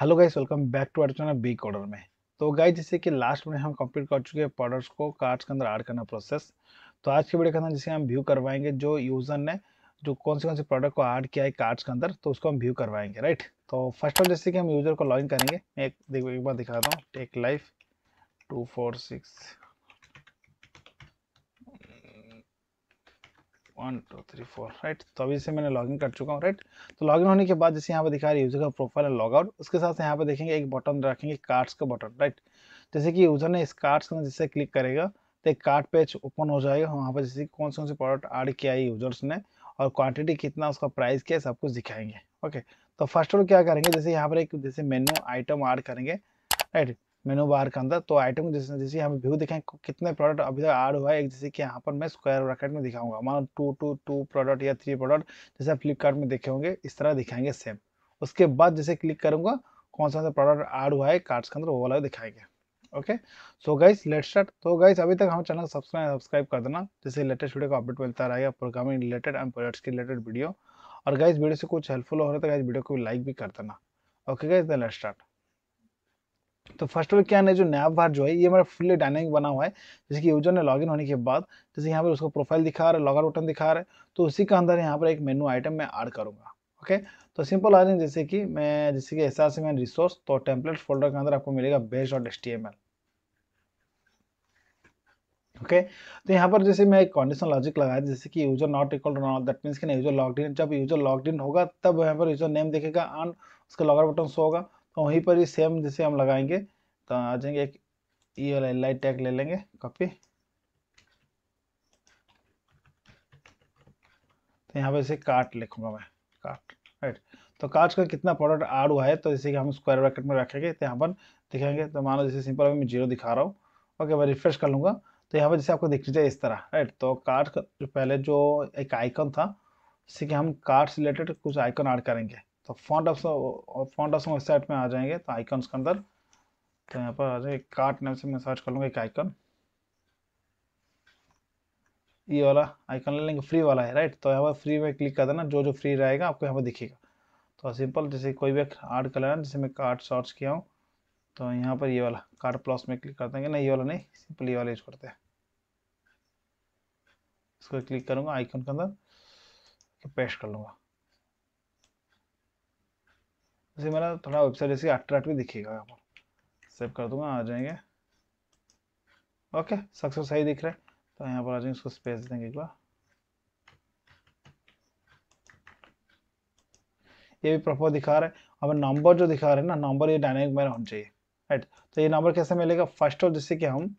Hello guys welcome back to our channel big order में तो guys जैसे कि लास्ट में हम कंप्लीट कर चुके हैं पॉडर्स को कार्ड्स के अंदर ऐड करना प्रोसेस तो आज की वीडियो के अंदर जैसे हम व्यू करवाएंगे जो यूज़र ने जो कौन से कौन से प्रोडक्ट को ऐड किया है कार्ड्स के अंदर तो उसको हम व्यू करवाएंगे राइट तो फर्स्ट ऑफ जैसे कि हम यूज़र को लॉग करेंगे मैं एक एक बार दिखाता हूँ tech life two four six one two three four right तो अभी से मैंने लॉगिन कर चुका हूँ राइट तो लॉगिन होने के बाद जैसे यहाँ पर दिखा रही है यूज़र का प्रोफाइल है लॉगआउट उसके साथ यहाँ पर देखेंगे एक बटन रखेंगे कार्ड्स का बटन राइट जैसे कि यूज़र ने इस कार्ड्स का जैसे क्लिक करेगा तो एक कार्ड पेज ओपन हो जाएगा वहाँ पर जैसे कौन से कौन से प्रोडक्ट ऐड किया है यूजर्स ने और क्वान्टिटी कितना उसका प्राइस क्या है सब कुछ दिखाएंगे ओके तो फर्स्ट ऑफ क्या करेंगे जैसे यहाँ पर एक जैसे मेन्यू आइटम ऐड करेंगे राइट मेनू बार के अंदर तो आइटम जैसे जैसे हम व्यू दिखाएं कितने प्रोडक्ट अभी तक ऐड हुआ है जैसे कि यहाँ पर मैं स्क्वायर ब्रैकेट में दिखाऊंगा मान टू टू टू प्रोडक्ट या थ्री प्रोडक्ट जैसे आप फ्लिपकार्ट में देखे होंगे इस तरह दिखाएंगे सेम उसके बाद जैसे क्लिक करूँगा कौन सा प्रोडक्ट ऐड हुआ है कार्ड्स के अंदर वो वाला दिखाएंगे okay so guys let start तो गाइस अभी तक हमारे चैनल सब्सक्राइब सब्सक्राइब कर देना जैसे लेटेस्ट वीडियो का अपडेट मिलता रहेगा प्रोग्रामिंग रिलेटेड एंड प्रोडक्ट्स के रिलेटेड वीडियो और गाइस वीडियो से कुछ हेल्पफुल हो रहा है तो गाइस वीडियो को लाइक भी कर देना okay guys then let start तो फर्स्ट ऑफ क्या है जो नया बार जो है ये हमारा फुल्ली डायनेमिक बना हुआ है जैसे कि यूजर ने लॉगिन होने के बाद जैसे यहाँ पर उसको प्रोफाइल दिखा रहा है लॉगर बटन दिखा रहा है तो उसी के अंदर यहाँ पर एक मेनू आइटम मैं ऐड करूँगा ओके तो सिंपल आ रही जैसे कि मैं जैसे कि ऐसा से मैं रिसोर्स तो टेम्पलेट फोल्डर के अंदर आपको मिलेगा base dot S T M L okay तो यहाँ पर जैसे मैं एक कंडीशन लॉजिक लगाया जैसे कि user not equal to not that means कि यूजर लॉग इन जब यूजर लॉग इन होगा तब यहाँ पर यूजर नेम देखेगा एंड उसका लॉगर बटन शो होगा तो वहीं पर ही सेम जैसे हम लगाएंगे तो आ जाएंगे एक ई वाला एल आई टैग ले लेंगे कॉपी तो यहाँ पे इसे काट लिखूंगा मैं काट राइट तो काट का कितना प्रोडक्ट आड हुआ है तो जैसे कि हम स्क्वायर ब्रैकेट में रखेंगे तो यहाँ पर दिखाएंगे तो मानो जैसे सिंपल मैं जीरो दिखा रहा हूँ ओके मैं रिफ्रेश कर लूँगा तो यहाँ पर जैसे आपको दिख जाए इस तरह राइट तो कार्ड पहले जो एक आइकन था जैसे कि हम कार्ड से रिलेटेड कुछ आइकन ऐड करेंगे तो font of font of website में आ जाएंगे तो आइकन्स के अंदर तो यहाँ पर आ जाए कार्ट नाम से मैं सर्च कर लूँगा एक आइकन ये वाला आइकन ले लेंगे फ्री वाला है राइट तो यहाँ पर फ्री में क्लिक कर देना जो जो फ्री रहेगा आपको यहाँ पर दिखेगा तो सिंपल जैसे कोई भी आर्ट कलर है जैसे मैं कार्ड सर्च किया हूँ तो यहाँ पर ये वाला कार्ड प्लस में क्लिक कर देंगे नहीं ये वाला नहीं सिंपल ये वाला यूज करते हैं इसको क्लिक करूँगा आइकन के अंदर पेस्ट कर लूँगा जैसे मेरा थोड़ा वेबसाइट जैसे अट्रैक्ट भी दिखेगा यहाँ पर सेव कर दूंगा आ जाएंगे ओके सक्सेस सही दिख रहा है तो यहाँ पर आ जाएंगे उसको स्पेस देंगे एक बार ये भी प्रॉपर दिखा रहा है अब नंबर जो दिखा रहे हैं ना नंबर ये डायनेमिक मेरा होना चाहिए राइट तो ये नंबर कैसे मिलेगा फर्स्ट ऑफ जिससे कि हम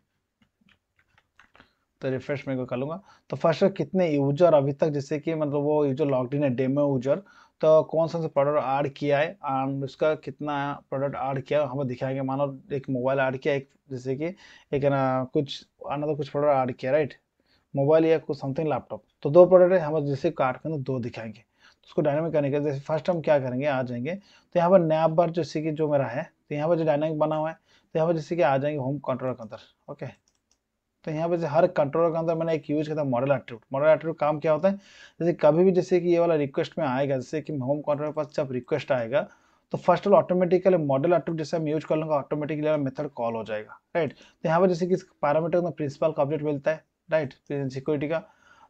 तो रिफ्रेश मेरे को कर लूँगा तो फर्स्ट कितने यूजर अभी तक जैसे कि मतलब वो यूजर लॉग इन है डेमो यूजर तो कौन सा प्रोडक्ट ऐड किया है एंड उसका कितना प्रोडक्ट ऐड किया है हमें दिखाएंगे मानो एक मोबाइल ऐड किया एक जैसे कि एक ना कुछ तो कुछ प्रोडक्ट ऐड किया राइट मोबाइल या कुछ समथिंग लैपटॉप तो दो प्रोडक्ट है हम जैसे कार्ड के अंदर दो दिखाएंगे तो उसको डायनामिक करने के जैसे फर्स्ट हम क्या करेंगे आ जाएंगे तो यहाँ पर नया बार जैसे कि जो मेरा है तो यहाँ पर जो डायनामिक बना हुआ है तो यहाँ पर जैसे कि आ जाएंगे होम कंट्रोल के अंदर ओके तो यहाँ पर हर कंट्रोलर के अंदर मैंने एक यूज किया था मॉडल एट्रीब्यूट मॉडल एट्रीब्यूट काम क्या होता है जैसे कभी भी जैसे कि ये वाला रिक्वेस्ट में आएगा जैसे कि होम कंट्रोलर के पास जब रिक्वेस्ट आएगा तो first all automatically model attribute जैसे हम यूज कर लूँगा ऑटोमेटिकली मेथड कॉल हो जाएगा राइट तो यहाँ पर जैसे कि पैरामीटर में प्रिंसिपल का अपडेट मिलता है राइट सिक्योरिटी तो का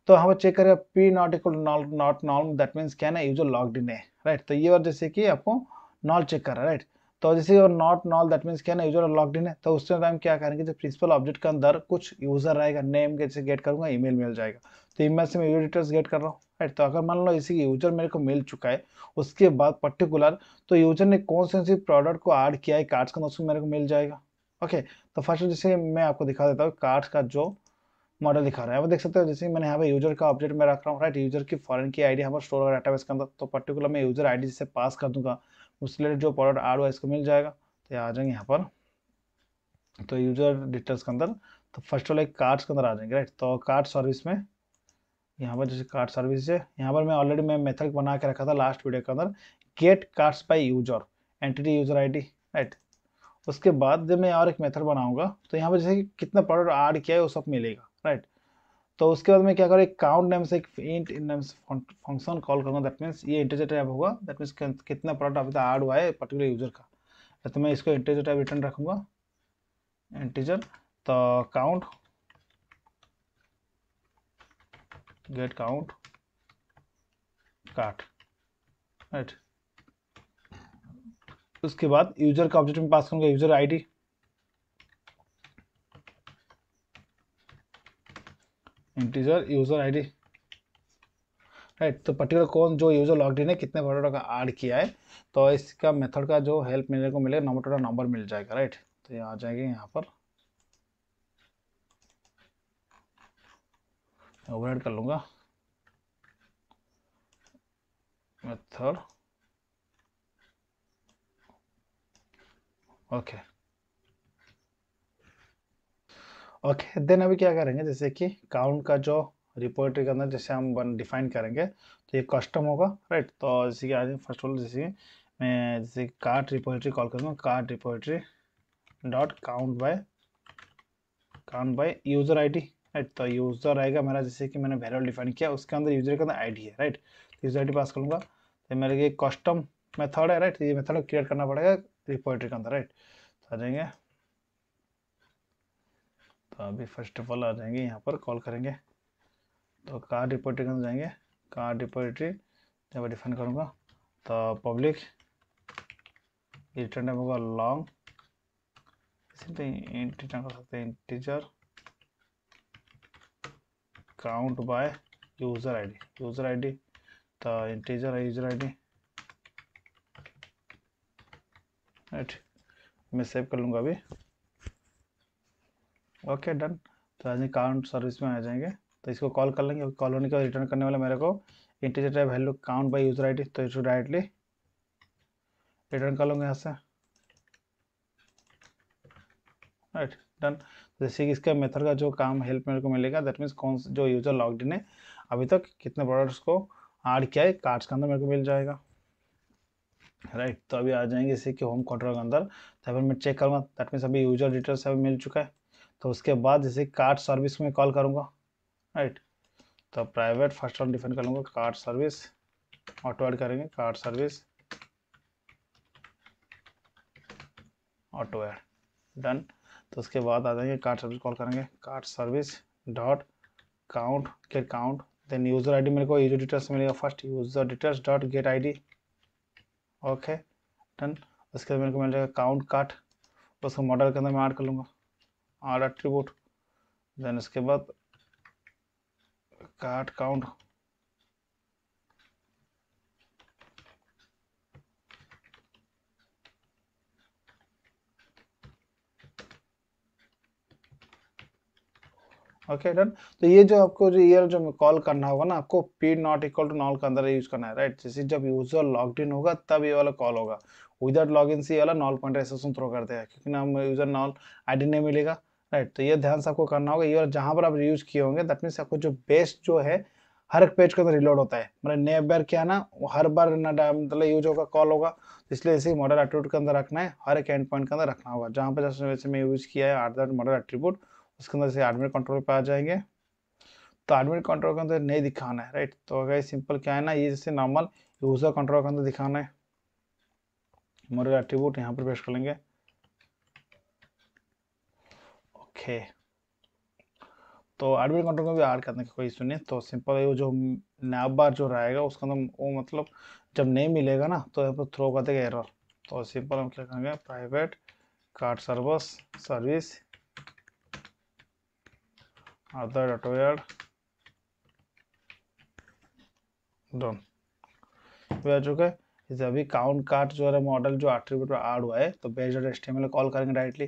तो हम चेक करेगा P not equal not not null that means क्या ना यूजर लॉग इन है राइट तो ये बार जैसे कि आपको नॉल चेक कर रहा है राइट तो जैसे और नॉट नॉल दैट मीन्स क्या ना यूजर लॉग इन है तो उस टाइम क्या करेंगे जो प्रिंसिपल ऑब्जेक्ट के अंदर कुछ यूजर रहेगा नेम के जैसे गेट करूंगा ईमेल मिल जाएगा तो ईमेल से मैं यूजर डिटेल्स गेट कर रहा हूँ राइट तो अगर मान लो इसी यूजर मेरे को मिल चुका है उसके बाद पर्टिकुलर तो यूजर ने कौन से सी प्रोडक्ट को ऐड किया है कार्ड्स का मेरे को मिल जाएगा ओके तो फर्स्ट जैसे मैं आपको दिखा देता हूँ कार्ड्स का जो मॉडल दिखा रहा है वो देख सकते हो जैसे मैंने यहाँ पे यूजर का ऑब्जेक्ट में रख रहा हूँ राइट यूजर की फॉरन की आईडी हमारे स्टोर डाटाबेस के अंदर तो पर्टिकुलर मैं यूजर आईडी से पास कर दूंगा उस रिलेटेड जो प्रोडक्ट आर हुआ इसको मिल जाएगा तो ये आ जाएंगे यहाँ पर तो यूजर डिटेल्स के अंदर तो फर्स्ट एक कार्ड्स के अंदर आ जाएंगे राइट तो कार्ड सर्विस में यहाँ पर जैसे कार्ड सर्विस है यहाँ पर मैं ऑलरेडी मैं मेथड बना के रखा था लास्ट वीडियो के अंदर get cards by user entity user D right उसके बाद जब मैं और एक मेथड बनाऊंगा तो यहाँ पर जैसे कितना प्रोडक्ट ऐड किया है वो सब मिलेगा राइट तो उसके बाद में क्या करें काउंट नेम से एक इंट नेम्स फंक्शन कॉल करूँगा दैट मीन्स ये इंटीजर टाइप होगा दैट मीन्स कितना प्रोडक्ट अभी तक ऐड हुआ है पर्टिकुलर यूजर का तो मैं इसको इंटीजर टाइप रिटर्न रखूँगा इंटीजर तो count get count cart right उसके बाद यूजर का ऑब्जेक्ट में पास करूँगा user ID integer user ID right तो पर्टिकुलर कौन जो यूज़र लॉग इन है कितने वर्डर का ऐड किया है तो इसका मेथड का जो हेल्प मिलने को मिलेगा नंबर टोटा नंबर मिल जाएगा राइट तो ये आ जाएंगे यहाँ पर ओवर कर लूँगा method okay okay. Okay then अभी क्या करेंगे जैसे कि काउंट का जो रिपोर्टरी के अंदर जैसे हम डिफाइन करेंगे तो ये कस्टम होगा राइट तो जैसे कि आज फर्स्ट ऑफ ऑल जैसे मैं जैसे कार्ट रिपोर्टरी कॉल करूँगा cart repository dot count by count by user ID right तो यूज़र आएगा मेरा जैसे कि मैंने वेरिएबल डिफाइन किया उसके अंदर यूज़र के अंदर डी है राइट तो यूज़र डी पास करूँगा तो मेरे लिए कस्टम मेथड है राइट तो ये मेथड क्रिएट करना पड़ेगा रिपोर्टरी के अंदर राइट तो आ जाएंगे तो अभी फर्स्ट ऑफ ऑल आ जाएंगे यहाँ पर कॉल करेंगे तो कार डिपोजिटरी कम जाएंगे कार डिपोजिटरी जब डिफाइन करूँगा तो पब्लिक रिटर्न टाइप होगा लॉन्ग इसी पे इंटीजर कर सकते हैं integer count by user ID user ID तो इंटीजर यूज़र आईडी राइट मैं सेव कर लूँगा अभी ओके डन तो आज काउंट सर्विस में आ जाएंगे तो इसको कॉल कर लेंगे कॉल होने के बाद रिटर्न करने वाला मेरे को integer value count by user I तो इसको डायरेक्टली रिटर्न कर लूँगा यहाँ से राइट डन जैसे कि इसके मेथड का जो काम हेल्प मेरे को मिलेगा दैट मीन्स कौन जो यूजर लॉग इन है अभी तक कितने प्रोडक्ट्स को ऐड किया है कार्ड्स के अंदर मेरे को मिल जाएगा राइट तो अभी आ जाएंगे इसी के होम कंट्रोल के अंदर तो अभी मैं चेक करूँगा दैट मीन्स अभी यूजर डिटेल्स अभी मिल चुका है तो उसके बाद जैसे कार्ड सर्विस में कॉल करूँगा राइट तो प्राइवेट फर्स्ट ऑन डिफेंड कर लूँगा कार्ड सर्विस ऑटो ऐड करेंगे card service auto add done तो उसके बाद आ जाएंगे कार्ड सर्विस कॉल करेंगे card service dot count get count then user ID मेरे को यूजर डिटेल्स मिलेगा first user details dot get ID okay done उसके बाद मेरे को मिल जाएगा काउंट कार्ड तो उसको मॉडल के अंदर मैं ऐड कर लूँगा आर एट्रीब्यूट देन इसके बाद card count okay okay, done तो ये जो आपको ईयर जो कॉल करना होगा ना आपको P not equal to null के अंदर यूज करना है राइट जैसे जब यूजर लॉग इन होगा तब ये वाला कॉल होगा विदाउट लॉग इन से ये वाला नॉल पॉइंट ऐसा थ्रो कर देगा क्योंकि ना हम यूजर नॉल आईडी नहीं मिलेगा राइट तो ये ध्यान से आपको करना होगा ये और जहाँ पर आप यूज़ किए होंगे दैट मीन्स आपको जो बेस्ट जो है हर एक पेज के अंदर रिलोड होता है मतलब नए बार क्या ना वो हर बार ना मतलब यूज होगा कॉल होगा तो इसलिए इसे मॉडल एट्रीब्यूट के अंदर रखना है हर एक एंड पॉइंट के अंदर रखना होगा जहाँ पर जैसे वैसे मैं यूज़ किया है आठ मॉडल एट्रीब्यूट उसके अंदर से एडमिट कंट्रोल पर आ जाएंगे तो एडमिट कंट्रोल के अंदर नहीं दिखाना है राइट तो अगर सिंपल क्या है ना ये जैसे नॉर्मल यूज़र कंट्रोल के अंदर दिखाना है मॉडल एट्रीब्यूट यहाँ पर पेश कर लेंगे है तो एडमिट कंट्रोल को भी ऐड करने का कोई इशू नहीं तो सिंपल है वो जो नैप बार जो रहेगा उसका तो वो मतलब जब नहीं मिलेगा ना तो यहाँ पर थ्रो कर देगा एरर तो सिंपल हम क्या कहेंगे private card service service other डॉटोयर डन आ चुके है जैसे अभी काउंट कार्ड जो है मॉडल जो एट्रीब्यूट पर ऐड हुआ है तो बेस डॉट एस्टिमेल कॉल करेंगे डायरेक्टली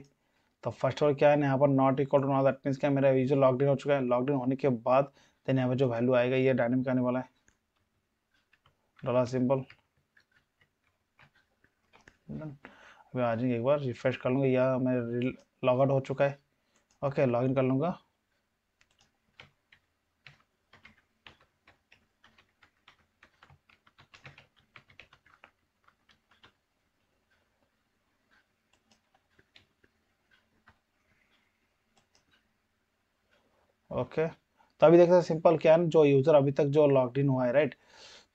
तो फर्स्ट और क्या है यहाँ पर not equal to not that means क्या मेरा यूजर लॉग इन हो चुका है लॉग इन होने के बाद देन यहाँ पर जो वैल्यू आएगा ये डायनेमिक आने वाला है डॉलर सिंपल अभी आ जाएंगे एक बार रिफ्रेश कर लूँगा या मैं लॉग आउट हो चुका है ओके लॉग इन कर लूँगा ओके तो अभी देखते हैं सिंपल क्या है जो यूज़र अभी तक जो लॉग इन हुआ है राइट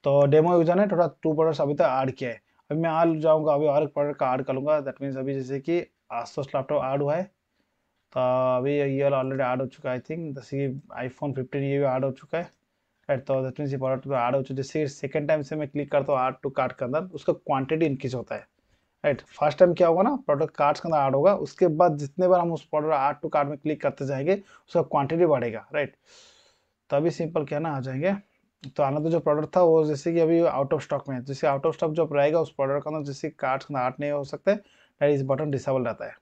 तो डेमो यूज़र ने टोटल टू प्रोडक्ट्स अभी तक ऐड किया है अभी मैं आ जाऊँगा अभी और एक प्रोडक्ट का ऐड करूँगा दैट मीन्स अभी जैसे कि आसोस लैपटॉप ऐड हुआ है तो अभी ये वाला ऑलरेडी ऐड हो चुका है आई थिंक जैसे कि फोन फिफ्टीन ये भी ऐड हो चुका है राइट तो दैट मीन्स ये प्रोडक्ट ऐड हो चुका है जैसे सेकेंड टाइम से मैं क्लिक करता हूँ ऐड टू कार्ट के अंदर उसका क्वान्टिटी इंक्रीज होता है राइट फर्स्ट टाइम क्या होगा ना प्रोडक्ट कार्ड्स के अंदर ऐड होगा उसके बाद जितने बार हम उस प्रोडक्ट ऐड टू कार्ड में क्लिक करते जाएंगे उसका क्वांटिटी बढ़ेगा राइट तभी सिंपल क्या ना आ जाएंगे तो आना तो जो प्रोडक्ट था वो जैसे कि अभी आउट ऑफ स्टॉक में है जैसे आउट ऑफ स्टॉक जब रहेगा उस प्रोडक्ट का अंदर जैसे कार्ड्स के अंदर ऐड नहीं हो सकते डायरेक्ट इस बटन डिसेबल रहता है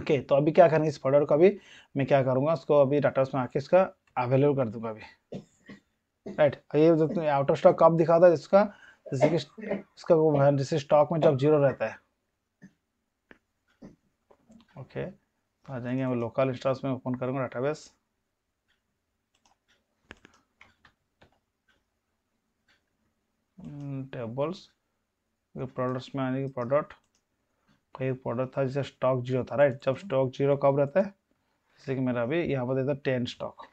ओके तो अभी क्या करेंगे इस प्रोडक्ट को अभी मैं क्या करूँगा उसको अभी डाटा में आके इसका अवेलेबल कर दूंगा अभी राइट ये आउट ऑफ स्टॉक कब दिखाता है इसका जैसे कि इसका वो जैसे स्टॉक में जब जीरो रहता है ओके तो आ जाएंगे हम लोकल इंस्टॉल्स में ओपन करूँगा डाटाबेस टेबल्स प्रोडक्ट्स में आने की प्रोडक्ट कोई प्रोडक्ट था जिसे स्टॉक जीरो था राइट जब स्टॉक जीरो कब रहता है जैसे कि मेरा अभी यहाँ पर देता ten stock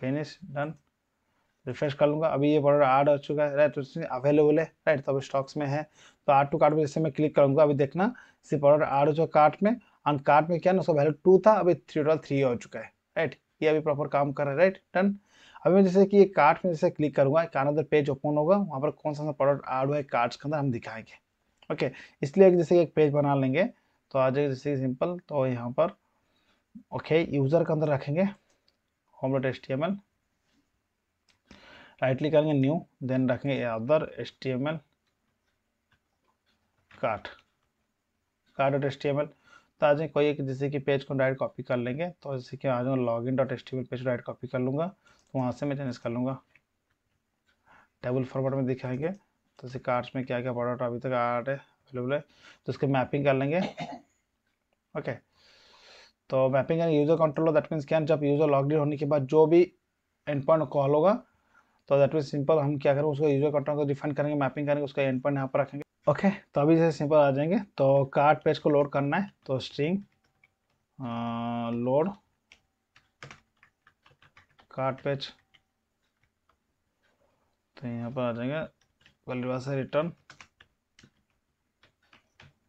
finish done refresh कर लूँगा अभी ये बॉर्डर आर्ड हो चुका है राइट तो अवेलेबल है राइट तो अभी स्टॉक्स में है तो आर टू कार्ट में जैसे मैं क्लिक करूँगा अभी देखना इसी बॉर्डर आर्ड हो चुका कार्ट में एंड कार्ट में क्या ना उसका वैल्यू टू था अभी थ्री डॉल थ्री हो चुका है राइट ये अभी प्रॉपर काम कर रहा है राइट डन अभी मैं जैसे कि ये कार्ट में जैसे क्लिक करूँगा एक अनदर पेज ओपन होगा वहाँ पर कौन सा प्रोडक्ट ऐड हुआ है कार्ड्स के अंदर हम दिखाएंगे ओके इसलिए जैसे एक पेज बना लेंगे तो आ जाएगा जैसे सिंपल तो यहाँ पर ओके यूज़र के अंदर रखेंगे home dot S T M L right click करेंगे न्यू देन रखेंगे other S T M L cart cart dot S T M L तो आज कोई एक जैसे कि पेज को डायरेक्ट कॉपी कर लेंगे तो जैसे कि आज मैं log in dot S T M L page direct copy कर लूँगा तो वहाँ से मैं चेंज कर लूँगा टेबल फॉर्मेट में दिखाएंगे तो जैसे कार्ड्स में क्या क्या प्रोडक्ट अभी तक आर्ट है अवेलेबल है तो उसके मैपिंग कर लेंगे ओके okay. तो mapping and user controller that means क्या जब यूज़र लॉग इन होने के बाद जो भी एंड पॉइंट कॉल होगा तो दैट मीन सिंपल हम क्या करेंगे उसका यूज़र कंट्रोल को डिफाइन करेंगे मैपिंग करेंगे उसका एंड पॉइंट यहाँ पर रखेंगे ओके okay, तो अभी जैसे सिंपल आ जाएंगे तो कार्ड पेज को लोड करना है तो स्ट्रिंग लोड कार्ड पेज तो यहाँ पर आ जाएंगे से रिटर्न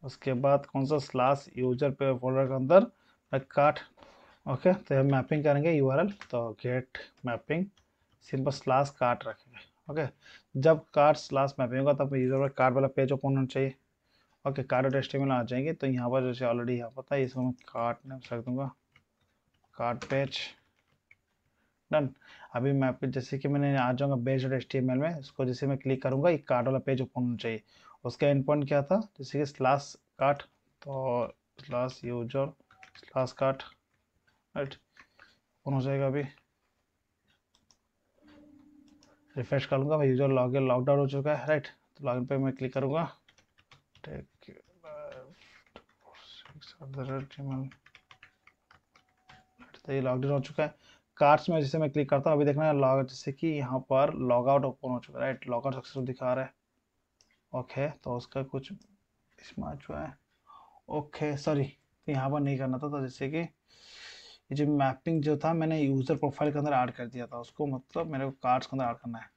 उसके बाद कौन सा स्लास यूजर पे फोल्डर के अंदर a cart okay तो हम मैपिंग करेंगे यू तो get mapping simple slash cart रखेंगे ओके जब कार्ट स्लास मैपिंग होगा तब यूजर कार्ट वाला पेज ओपन होना चाहिए ओके कार्ट एस्टिमेल आ जाएंगे तो यहाँ पर जैसे ऑलरेडी यहाँ पता है इसको मैं कार्ट नेम रख दूंगा कार्ट पेज डन अभी मैं जैसे कि मैंने आ जाऊँगा बेज डॉट एच में इसको जैसे मैं क्लिक करूँगा एक कार्ड वाला पेज ओपन होना चाहिए उसका एंड पॉइंट क्या था जैसे कि स्लास कार्ट तो slash user last cart right open हो जाएगा अभी रिफ्रेश कर लूँगा भाई यूजर लॉग इन लॉकडाउन हो चुका है राइट तो लॉगिन पे मैं क्लिक करूँगा टेक तो ये लॉकडाउन हो चुका है कार्ड्स में जैसे मैं क्लिक करता हूँ अभी देखना है लॉग जैसे कि यहाँ पर लॉग आउट ओपन हो चुका है राइट लॉग आउट सक्सेसफुल दिखा रहा है ओके तो उसका कुछ इसमें आ चुका है ओके सॉरी तो यहाँ पर नहीं करना था तो जैसे कि ये जो मैपिंग जो था मैंने यूज़र प्रोफाइल के अंदर ऐड कर दिया था उसको मतलब मेरे को कार्ड्स के अंदर ऐड करना है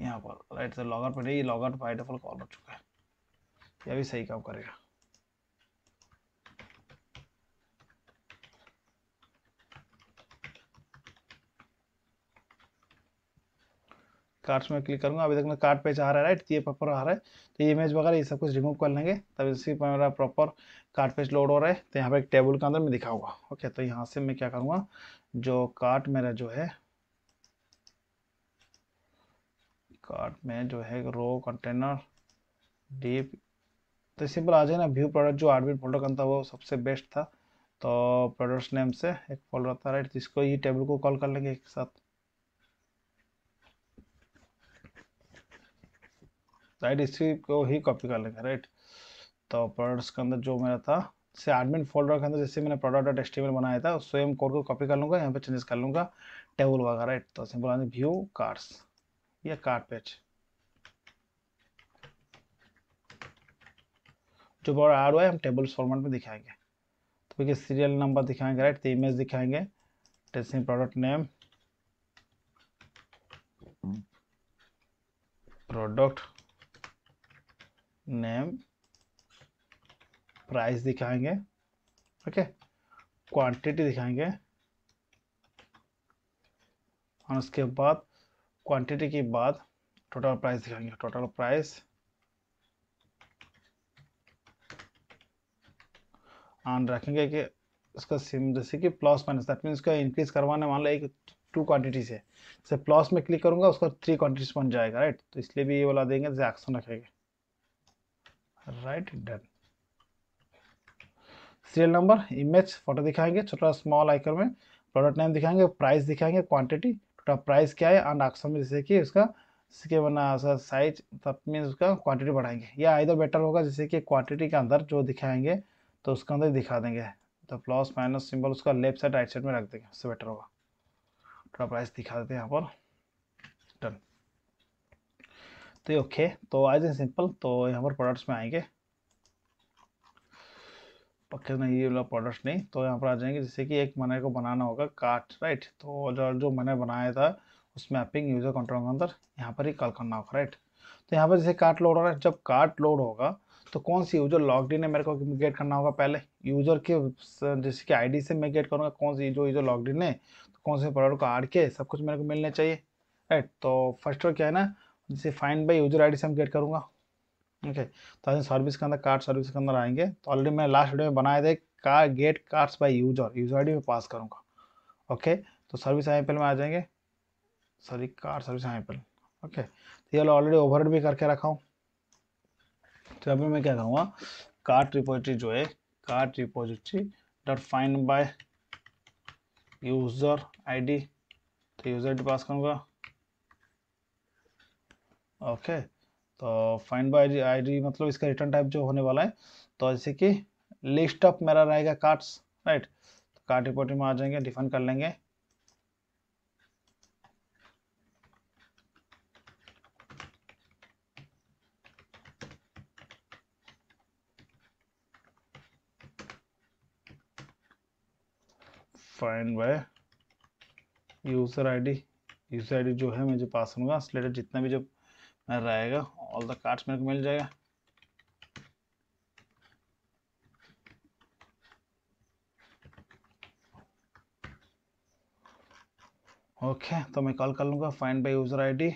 यहाँ पर राइट तो लॉगर पर ये लॉगर बाई डिफॉल्ट कॉल हो चुका है यह भी सही काम करेगा कार्ड्स में क्लिक करूँगा अभी तक मैं कार्ड पेज आ रहा है राइट ये पेपर आ रहा है तो ये इमेज वगैरह ये सब कुछ रिमूव कर लेंगे तब इसी पर मेरा प्रॉपर कार्ड पेज लोड हो रहा है तो यहाँ पर एक टेबल के अंदर मैं दिखाऊंगा ओके तो यहाँ से मैं क्या करूँगा जो कार्ड मेरा जो है कार्ड में जो है रो कंटेनर डीप तो सिंपल आ जाए ना व्यू प्रोडक्ट जो आडमिन फोल्डर का था वो सबसे बेस्ट था तो प्रोडक्ट्स नेम से एक फोल्डर था राइट जिसको तो ये टेबल को कॉल कर लेंगे एक साथ राइट इसी को ही कॉपी कर लेंगे राइट तो प्रोडक्ट्स के अंदर जो मेरा था से एडमिन फोल्डर के अंदर जैसे मैंने प्रोडक्ट डॉट एस्टिमेट बनाया था सेम कोड को कॉपी कर लूँगा यहाँ पे चेंजेस कर लूँगा टेबल वगैरह राइट तो सिंपल आने व्यू कार्ड्स या कार्ड पेज जो बड़ा आर हुआ है हम टेबल्स फॉर्मेट में दिखाएंगे तो देखिए सीरियल नंबर दिखाएंगे राइट तो इमेज दिखाएंगे testing product name product name price दिखाएंगे ओके क्वांटिटी दिखाएंगे और उसके बाद क्वांटिटी के बाद टोटल प्राइस दिखाएंगे टोटल प्राइस और रखेंगे कि उसका सिम जैसे कि प्लस माइनस दैट मीन उसका इंक्रीज करवाने मान लो एक टू क्वांटिटीज है जैसे प्लस में क्लिक करूंगा उसका थ्री क्वांटिटीज बन जाएगा राइट तो इसलिए भी ये वाला देंगे जैसे एक्शन रखेंगे right done serial number image photo दिखाएंगे छोटा स्मॉल आइकन में प्रोडक्ट नेम दिखाएंगे प्राइस दिखाएंगे क्वांटिटी टोटल प्राइस क्या है एंड अक्सर में जैसे कि उसका इसके बना साइज तब मीन उसका क्वांटिटी बढ़ाएंगे या इधर बेटर होगा जैसे कि क्वांटिटी के अंदर जो दिखाएंगे तो उसके अंदर दिखा देंगे तो प्लस माइनस सिंबल उसका लेफ्ट साइड राइट साइड में रख देंगे उससे बेटर होगा टोटल प्राइस दिखा देते हैं यहाँ पर डन तो ओके तो एज एन सिंपल तो यहाँ पर प्रोडक्ट्स में आएंगे पक्के नहीं ये वाला प्रोडक्ट नहीं तो यहाँ पर आ जाएंगे जैसे कि एक मने को बनाना होगा कार्ट राइट तो जो जो मैंने बनाया था उस मैपिंग यूज़र कंट्रोल के अंदर यहाँ पर ही कॉल करना होगा राइट तो यहाँ पर जैसे कार्ट लोड हो रहा है जब कार्ट लोड होगा तो कौन सी यूज़र लॉग इन है मेरे को गेट करना होगा पहले यूज़र के जैसे कि आई से मैं गेट करूँगा कौन सी जो यूज़र लॉग इन है तो कौन से प्रोडक्ट को आड़ के सब कुछ मेरे को मिलना चाहिए राइट तो फर्स्ट और क्या है ना जिसे फाइंड बाई यूजर आई से हम गेट करूँगा ओके तो आज सर्विस के अंदर कार्ड सर्विस के अंदर आएंगे तो ऑलरेडी मैं लास्ट वीडियो में बनाए थे cart get cards by user user D में पास करूँगा ओके तो सर्विस आई में आ जाएंगे sorry card service I okay तो ये ऑलरेडी ओवर भी करके रखा हूँ तो अभी मैं क्या करूँगा कार्ड रिपोजिटरी जो है card repository dot find by user ID तो यूज़र आईडी पास करूँगा ओके तो फाइन बाय आईडी मतलब इसका रिटर्न टाइप जो होने वाला है तो जैसे कि लिस्ट ऑफ मेरा रहेगा कार्ड्स राइट तो कार्ड रिपोर्टिंग में आ जाएंगे डिफाइन कर लेंगे fine by user ID user ID जो है मुझे पास होगा जितना भी जो रहेगा ऑल द कार्ड्स मेरे को मिल जाएगा ओके okay, तो मैं कॉल कर लूंगा find by user ID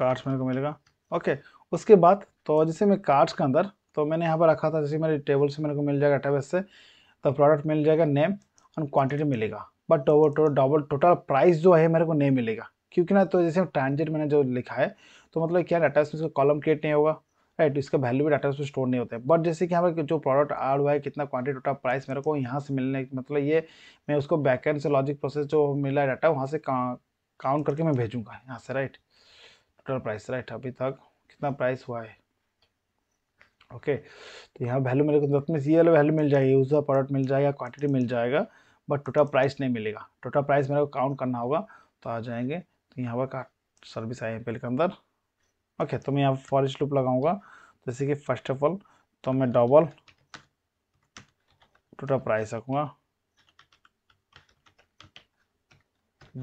cards मेरे को मिलेगा ओके okay, उसके बाद तो जैसे मैं कार्ड्स के अंदर तो मैंने यहाँ पर रखा था जैसे मेरे टेबल से मेरे को मिल जाएगा टेबल से तो प्रोडक्ट मिल जाएगा नेम और क्वांटिटी मिलेगा but double double total price जो है मेरे को नहीं मिलेगा क्योंकि ना तो जैसे ट्रांजेट मैंने जो लिखा है तो मतलब क्या डाटा स्पेस का कॉलम क्रिएट नहीं होगा राइट इसका वैल्यू भी डाटा स्पेस स्टोर नहीं होता है बट जैसे कि यहाँ पर जो प्रोडक्ट आ हुआ है कितना क्वांटिटी टोटल प्राइस मेरे को यहाँ से मिलने मतलब ये मैं उसको बैकएंड से लॉजिक प्रोसेस जो मिला है डाटा वहाँ से काउंट करके मैं भेजूँगा यहाँ से राइट टोटल प्राइस राइट अभी तक कितना प्राइस हुआ है ओके तो यहाँ वैल्यू मेरे को अपने सी सी वैल्यू मिल जाएगी यूज प्रोडक्ट मिल जाएगा क्वांटिटी मिल जाएगा बट टोटल प्राइस नहीं मिलेगा टोटल प्राइस मेरे को काउंट करना होगा तो आ जाएंगे तो यहाँ पर का सर्विस आई एम के अंदर ओके तो मैं यहाँ फॉरेस्ट लूप लगाऊंगा जैसे कि फर्स्ट ऑफ ऑल तो मैं डबल टोटल प्राइस रखूँगा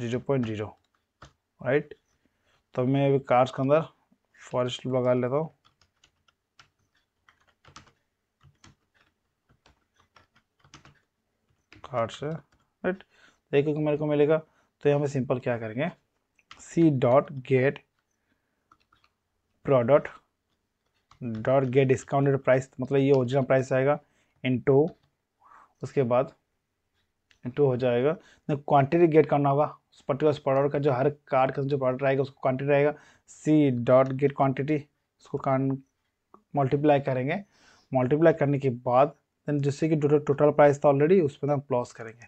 जीरो पॉइंट जीरो राइट तो मैं अभी कार्स के अंदर फॉरेस्ट लगा लेता हूँ कार्ड से राइट तो एक मेरे को मिलेगा तो यहाँ पे सिंपल क्या करेंगे C dot get product dot get discounted price मतलब ये ओरिजिनल प्राइस आएगा इन टू उसके बाद टू हो जाएगा क्वांटिटी गेट करना होगा उस पर्टिकुलर प्रोडक्ट का जो हर कार्ड का जो प्रोडक्ट आएगा उसको क्वांटिटी रहेगा सी डॉट गेट क्वांटिटी उसको मल्टीप्लाई करेंगे मल्टीप्लाई करने के बाद देन जिससे कि टोटल प्राइस था ऑलरेडी उस पर हम प्लॉस करेंगे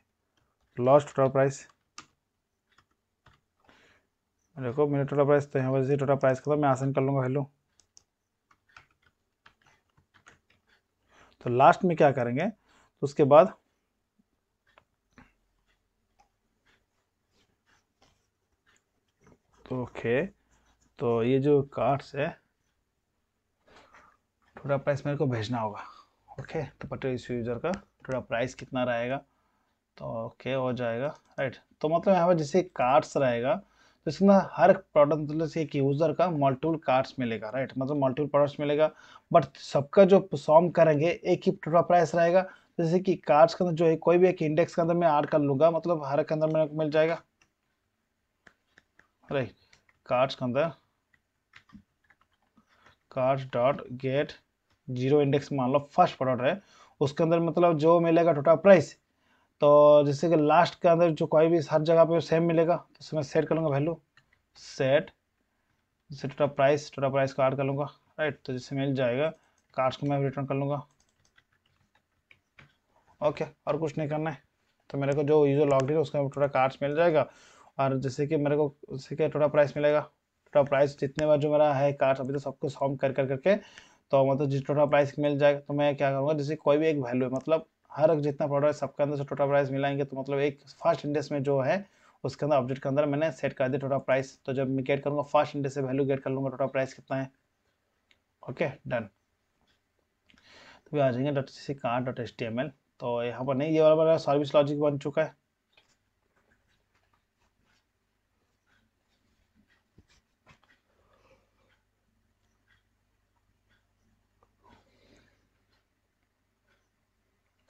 प्लॉस टोटल प्राइस देखो मेरा टोटल प्राइस तो यहाँ पर जैसे टोटल प्राइस का था मैं आसन कर लूँगा हेलो तो लास्ट में क्या करेंगे तो उसके बाद तो ओके तो ये जो कार्ड्स है टोटल प्राइस मेरे को भेजना होगा ओके तो पटेल परचेज यूजर का टोटल प्राइस कितना रहेगा तो ओके हो जाएगा राइट तो मतलब यहाँ पर जैसे कार्ड्स रहेगा तो इसमें अंदर हर प्रोडक्ट मतलब एक यूज़र का मल्टीपल कार्ड्स मिलेगा राइट मतलब मल्टीपल प्रोडक्ट्स मिलेगा बट सबका जो सॉम करेंगे एक ही टोटल प्राइस रहेगा जैसे कि कार्ड्स के अंदर जो है कोई भी एक इंडेक्स के अंदर मैं ऐड कर लूँगा मतलब हर के अंदर मेरे को मिल जाएगा राइट कार्ड्स के अंदर cards dot get zero index मान लो फर्स्ट प्रोडक्ट है उसके अंदर मतलब जो मिलेगा टोटल प्राइस तो जैसे कि लास्ट के अंदर जो कोई भी हर जगह पे सेम मिलेगा तो उसमें सेट कर लूँगा वैल्यू सेट जैसे टोटल प्राइस टोटल प्राइस को ऐड कर लूँगा राइट तो जैसे मिल जाएगा कार्ड्स को मैं रिटर्न कर लूँगा ओके और कुछ नहीं करना है तो मेरे को जो यूज़र लॉग है उसका टोटल कार्ड्स मिल जाएगा और जैसे कि मेरे को जैसे कि टोटल प्राइस मिलेगा टोटल प्राइस जितने बार जो मेरा है कार्ड्स अभी तो सबको सॉम कर कर करके तो मतलब जिस टोटल प्राइस मिल जाएगा तो मैं क्या करूँगा जैसे कोई भी एक वैल्यू है मतलब हर जितना प्रोडक्ट है सबके अंदर से टोटल प्राइस मिलाएंगे तो मतलब एक फर्स्ट इंडेक्स में जो है उसके अंदर ऑब्जेक्ट के अंदर मैंने सेट कर दिया टोटल प्राइस तो जब मैं गेट करूँगा फर्स्ट इंडेक्स से वैल्यू गेट कर लूँगा टोटल प्राइस कितना है ओके डन तो आ जाएंगे dot C cart dot S T M L तो यहाँ पर नहीं ये वाला सर्विस लॉजिक बन चुका है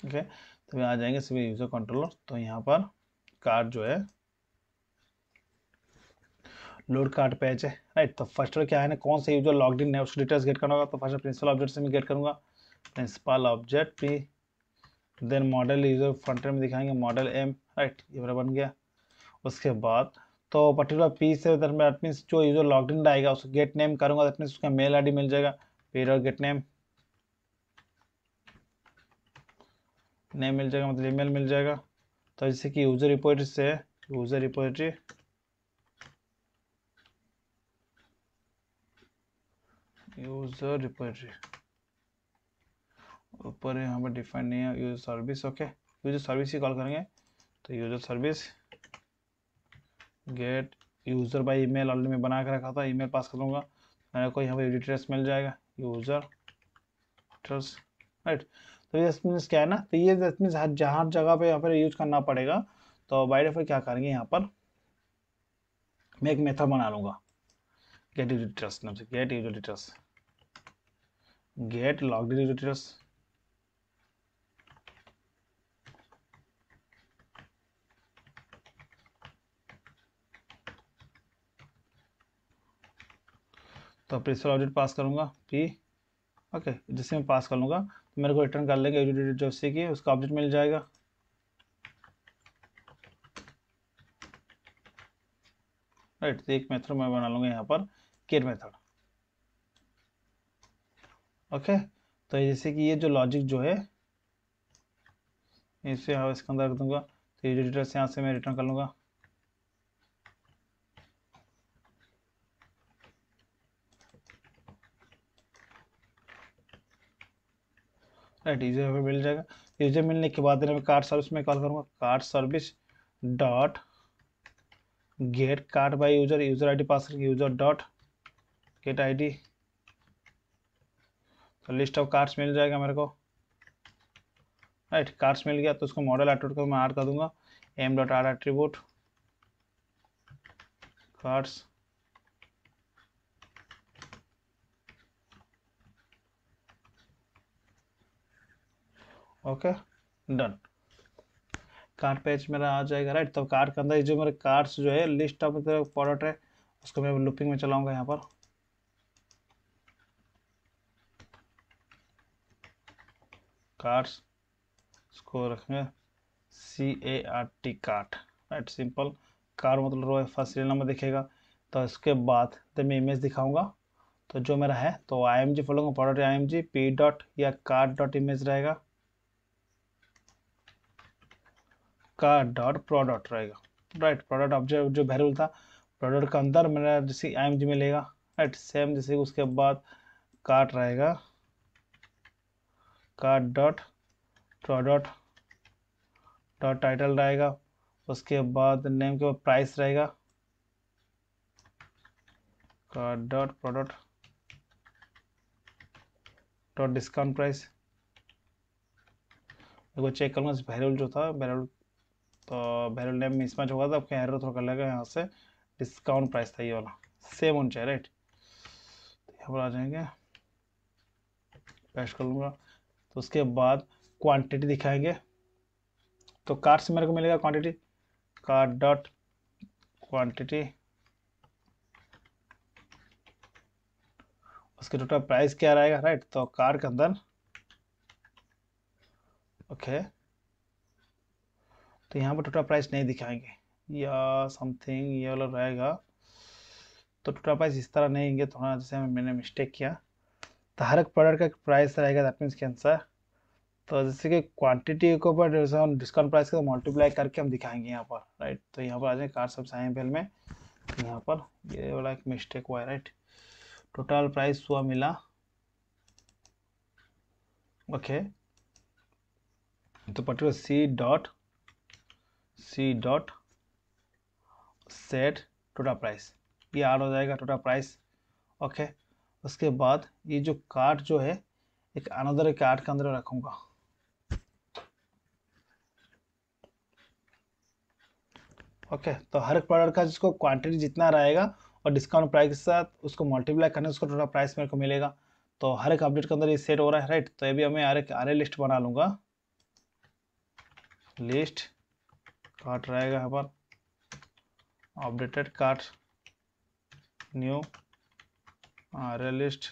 ठीक है तो आ जाएंगे सभी यूज़र कंट्रोलर तो यहाँ पर कार्ड जो है लोड कार्ड पेज है राइट तो फर्स्ट क्या है ना कौन सा यूजर लॉग इन है उसकी डिटेल्स गेट करना होगा तो फर्स्ट प्रिंसिपल ऑब्जेक्ट से मैं गेट करूँगा principal object P then model user front में दिखाएंगे मॉडल एम राइट ये मेरा बन गया उसके बाद तो पर्टिकुलर पी से दैट मीन्स जो यूजर लॉग इन आएगा उसको गेट नेम करूँगा दैट मीन्स उसका मेल आई मिल जाएगा पेड गेट नेम नेम मिल जाएगा मतलब ईमेल मिल जाएगा तो जैसे कि यूज़र रिपोर्टरी से यूज़र रिपोर्टरी यूज़र रिपोर्टरी ऊपर यहाँ पर डिफाइन नहीं है user service okay user service ही कॉल करेंगे तो user service get user by email already मैं बना के रखा था ईमेल पास कर दूंगा मेरे को यहाँ पर डिटेल्स मिल जाएगा यूज़र ट्रस्ट राइट तो ये मीन्स क्या है ना तो ये मीन्स हर हर जगह पे यहाँ पर यूज करना पड़ेगा तो बाई डेफर क्या करेंगे यहाँ पर मैं एक मेथड बना लूंगा गेट यूटिलिटर्स नाम से get details get log details तो प्रिंसिपल ऑब्जेक्ट पास करूंगा पी ओके जिससे मैं पास कर लूंगा मेरे को रिटर्न कर लेगा से की उसका ऑब्जेक्ट मिल जाएगा राइट तो एक मेथड मैं बना लूंगा यहाँ पर केयर मेथड ओके तो जैसे कि ये जो लॉजिक जो है इसे इसके अंदर रख दूंगा तो एजुटेटर से यहाँ से मैं रिटर्न कर लूँगा राइट डीजे पे मिल जाएगा डीजे मिलने के बाद मैं कार्ड सर्विस में कॉल करूँगा card service dot get card by user user ID pass करके यूजर डॉट गेट आईडी तो लिस्ट ऑफ कार्ड्स मिल जाएगा मेरे को राइट कार्ड्स मिल गया तो उसको मॉडल एट्रीब्यूट कर मैं आर कर दूंगा M dot R attribute cards okay done card page मेरा आ जाएगा राइट तो कार्ड के अंदर जो मेरे कार्ड्स जो है लिस्ट ऑफ प्रोडक्ट है उसको मैं लुपिंग में चलाऊंगा यहाँ पर कार्ड्स उसको रखेंगे C A R T card right simple card मतलब रो फर्स्ट सीरियल नंबर दिखेगा तो इसके बाद तो मैं इमेज दिखाऊंगा तो जो मेरा है तो I M G follow product I M G P dot या कार्ड डॉट इमेज रहेगा का डॉट प्रोडक्ट रहेगा राइट प्रोडक्ट ऑफ जो वेरिएबल था प्रोडक्ट का अंदर मेरा जैसे आई एम जी मिलेगा राइट सेम जैसे उसके बाद काट रहेगा काट डॉट प्रोडक्ट डॉट टाइटल रहेगा उसके बाद नेम के बाद प्राइस रहेगा cart dot product dot discount price देखो चेक करूँगा वेरिएबल जो था वेरिएबल तो वैल्यू नेम मिसमैच होगा तो आपके एरर थ्रो कर लेगा यहाँ से डिस्काउंट प्राइस था ये वाला सेम होना चाहिए राइट तो यहाँ पर आ जाएंगे पेश कर लूँगा तो उसके बाद क्वांटिटी दिखाएंगे तो कार्ड से मेरे को मिलेगा क्वांटिटी कार्ड डॉट क्वांटिटी उसके टोटल प्राइस क्या रहेगा राइट तो कार के अंदर ओके okay. तो यहाँ पर टोटल प्राइस नहीं दिखाएंगे या समथिंग ये वाला रहेगा तो टोटल प्राइस इस तरह नहीं होंगे थोड़ा तो हाँ, जैसे मैंने मिस्टेक किया तो हर एक प्रोडक्ट का प्राइस रहेगा दैट मीन्स कैंसर तो जैसे कि क्वांटिटी के ऊपर डिस्काउंट प्राइस का मल्टीप्लाई करके हम दिखाएंगे यहाँ पर राइट तो यहाँ पर आ जाए कार सब साइन में तो यहाँ पर ये वाला एक मिस्टेक हुआ है राइट टोटल प्राइस हुआ मिला ओके तो particular C dot C dot set total price ये आर हो जाएगा टोटल प्राइस ओके उसके बाद ये जो कार्ड जो है एक अनदर कार्ड के अंदर रखूंगा ओके तो हर एक प्रोडक्ट का जिसको क्वांटिटी जितना रहेगा और डिस्काउंट प्राइस के साथ उसको मल्टीप्लाई करने उसको टोटल प्राइस मेरे को मिलेगा तो हर एक अपडेट के अंदर ये सेट हो रहा है राइट तो ये भी हमें हर एक आर लिस्ट बना लूंगा लिस्ट कार्ट रहेगा यहाँ पर अपडेटेड कार्ट न्यू रियलिस्ट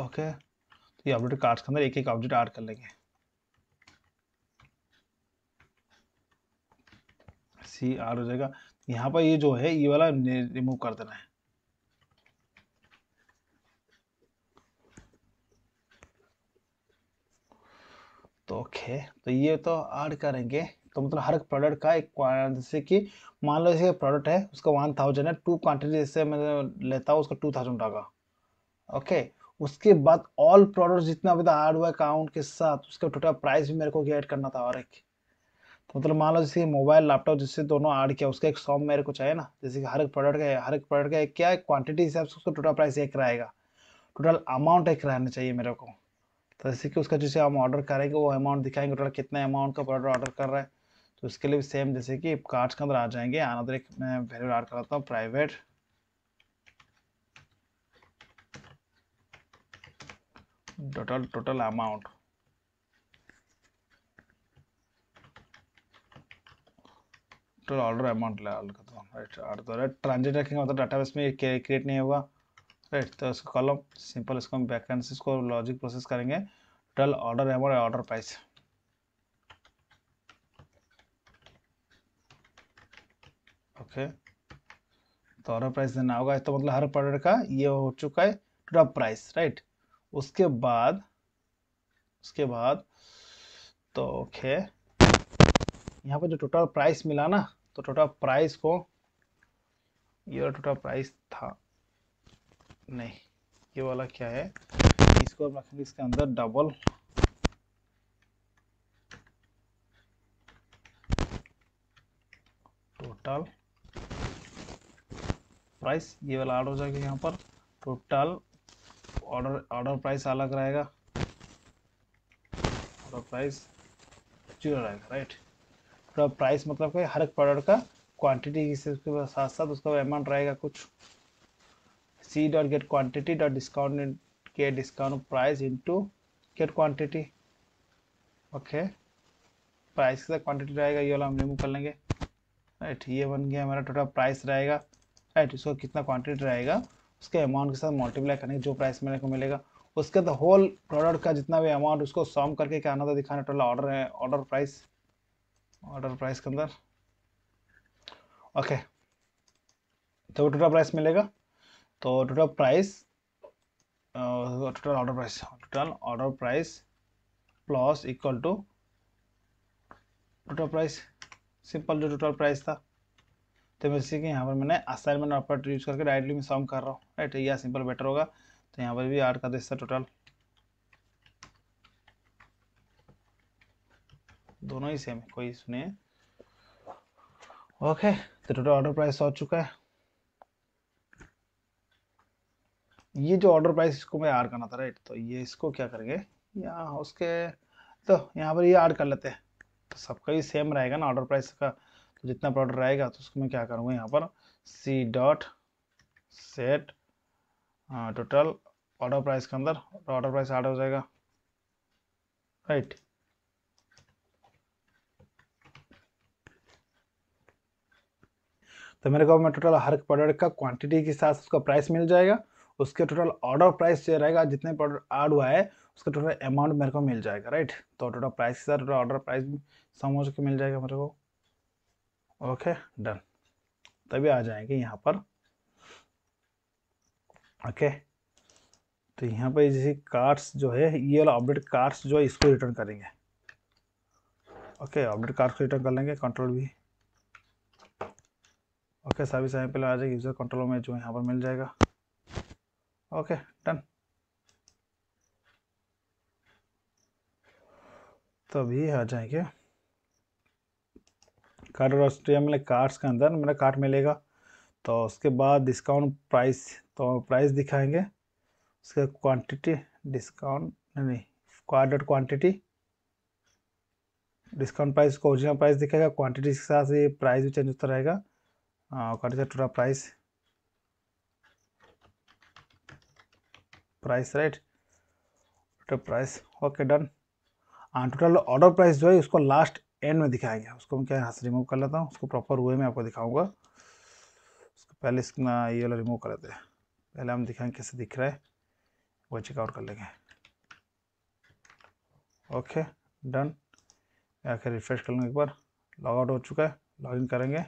ओके तो ये अपडेट कार्ड्स के अंदर एक एक ऑब्जेक्ट ऐड कर लेंगे सी आर हो जाएगा यहाँ पर ये जो है ये वाला रिमूव कर देना है तो ओके तो ये तो ऐड करेंगे तो मतलब हर प्रोडक्ट का एक जैसे कि मान लो जैसे प्रोडक्ट है उसका वन थाउजेंड है टू क्वान्टिटी जैसे मैं लेता हूँ उसका टू थाउजेंड होगा ओके उसके बाद ऑल प्रोडक्ट जितना भी था ऐड हुआ है के साथ उसका टोटल प्राइस भी मेरे को ऐड करना था और एक तो मतलब मान लो जैसे मोबाइल लैपटॉप जिससे दोनों ऐड किया उसका एक सॉम मेरे को चाहिए ना जैसे कि हर एक प्रोडक्ट का हर एक प्रोडक्ट का एक क्या क्वांटिटी हिसाब से उसका टोटल प्राइस एक रहेगा टोटल अमाउंट एक रहना चाहिए मेरे को तो जैसे कि उसका जैसे हम ऑर्डर करेंगे वो अमाउंट दिखाएंगे टोटल कितने अमाउंट का प्रोडक्ट ऑर्डर कर रहे हैं तो उसके लिए भी सेम जैसे कि कार्ड्स के अंदर आ जाएंगे अनदर एक मैं वैल्यू ऐड कर लेता हूँ private total total amount total order amount करता हूँ राइट और तो ट्रांजेक्शन का मतलब डाटाबेस में क्रिएट नहीं हुआ राइट तो इसको कॉलम सिंपल इसको हम वैकेंसीज को लॉजिक प्रोसेस करेंगे total order amount order price okay तो ऑर्डर प्राइस देना होगा तो मतलब हर प्रोडक्ट का ये हो चुका है टोटल प्राइस राइट उसके बाद उसके बाद तो ओके यहाँ पर जो टोटल प्राइस मिला ना तो टोटल प्राइस को ये टोटल प्राइस नहीं ये वाला क्या है इसको हम रखेंगे इसके अंदर डबल टोटल प्राइस ये वाला ऑर्डर हो जाएगा यहाँ पर टोटल ऑर्डर ऑर्डर प्राइस अलग रहेगा ऑर्डर प्राइस जीरो रहेगा राइट तो प्राइस मतलब कि हर एक प्रोडक्ट का क्वांटिटी के साथ साथ उसका अमाउंट रहेगा कुछ c dot get quantity dot discount get discount price into get quantity okay price का क्वांटिटी रहेगा ये वाला हम रिमूव कर लेंगे राइट ये बन गया हमारा टोटल प्राइस रहेगा राइट उसको कितना क्वांटिटी रहेगा उसके अमाउंट के साथ मल्टीप्लाई करेंगे जो प्राइस मेरे को मिलेगा उसके तो होल प्रोडक्ट का जितना भी अमाउंट उसको सॉम करके क्या आना था दिखाना टोटल ऑर्डर है ऑर्डर प्राइस ऑर्डर प्राइस के अंदर ओके तो वो टोटल प्राइस मिलेगा तो total price total order price total order price plus equal to total price simple जो टोटल प्राइस था तो वैसे सीखे यहाँ पर मैंने असाइनमेंट ऑपरेटर यूज करके डायरेक्टली मैं सॉम कर रहा हूँ राइट यह सिंपल बेटर होगा तो यहाँ पर भी ऐड कर दिशा टोटल दोनों ही सेम है कोई सुने ओके तो टोटल ऑर्डर प्राइस हो चुका है ये जो ऑर्डर प्राइस इसको मैं ऐड करना था राइट तो ये इसको क्या करेंगे यहाँ उसके तो यहाँ पर ये ऐड कर लेते हैं तो सबका ही सेम रहेगा ना ऑर्डर प्राइस का तो जितना प्रोडक्ट रहेगा तो उसको मैं क्या करूँगा यहाँ पर C dot set total order price के अंदर ऑर्डर प्राइस ऐड हो जाएगा राइट तो मेरे को मैं टोटल हर प्रोडक्ट का क्वांटिटी के साथ उसका प्राइस मिल जाएगा उसके टोटल ऑर्डर प्राइस जो रहेगा जितने प्रोडक्ट ऐड हुआ है उसका टोटल अमाउंट मेरे को मिल जाएगा राइट तो टोटल प्राइस के टोटल ऑर्डर प्राइस समझ के मिल जाएगा मेरे को ओके डन तभी आ जाएंगे यहाँ पर ओके तो यहाँ पर जैसे कार्ड्स जो है ये वाला अपडेट कार्ड्स जो है इसको रिटर्न करेंगे ओके अपडेट कार्ड्स को रिटर्न कर लेंगे कंट्रोल भी ओके सभी समय पहले आ जाएगी यूज़र कंट्रोल में जो यहाँ पर मिल जाएगा okay done तो अभी आ जाएंगे कार्ड ऑस्ट्रिया में कार्ड्स के अंदर मेरा कार्ड मिलेगा तो उसके बाद डिस्काउंट प्राइस तो प्राइस दिखाएंगे उसके क्वांटिटी डिस्काउंट नहीं कार्ड और क्वांटिटी डिस्काउंट प्राइस को ओरिजिनल प्राइस दिखेगा क्वांटिटी के साथ ये प्राइस भी चेंज होता रहेगा क्वांटिटी थोड़ा price price right total price okay done हाँ टोटल ऑर्डर प्राइस जो है उसको लास्ट एंड में दिखाएंगे उसको मैं क्या यहाँ से रिमूव कर लेता हूँ उसको प्रॉपर वे में आपको दिखाऊंगा उसको पहले इसका ये वाला रिमूव कर लेते हैं पहले हम दिखाएंगे कैसे दिख रहा है वो चेकआउट कर लेंगे ओके डन आखिर रिफ्रेश कर लेंगे एक बार लॉग आउट हो चुका है इन करेंगे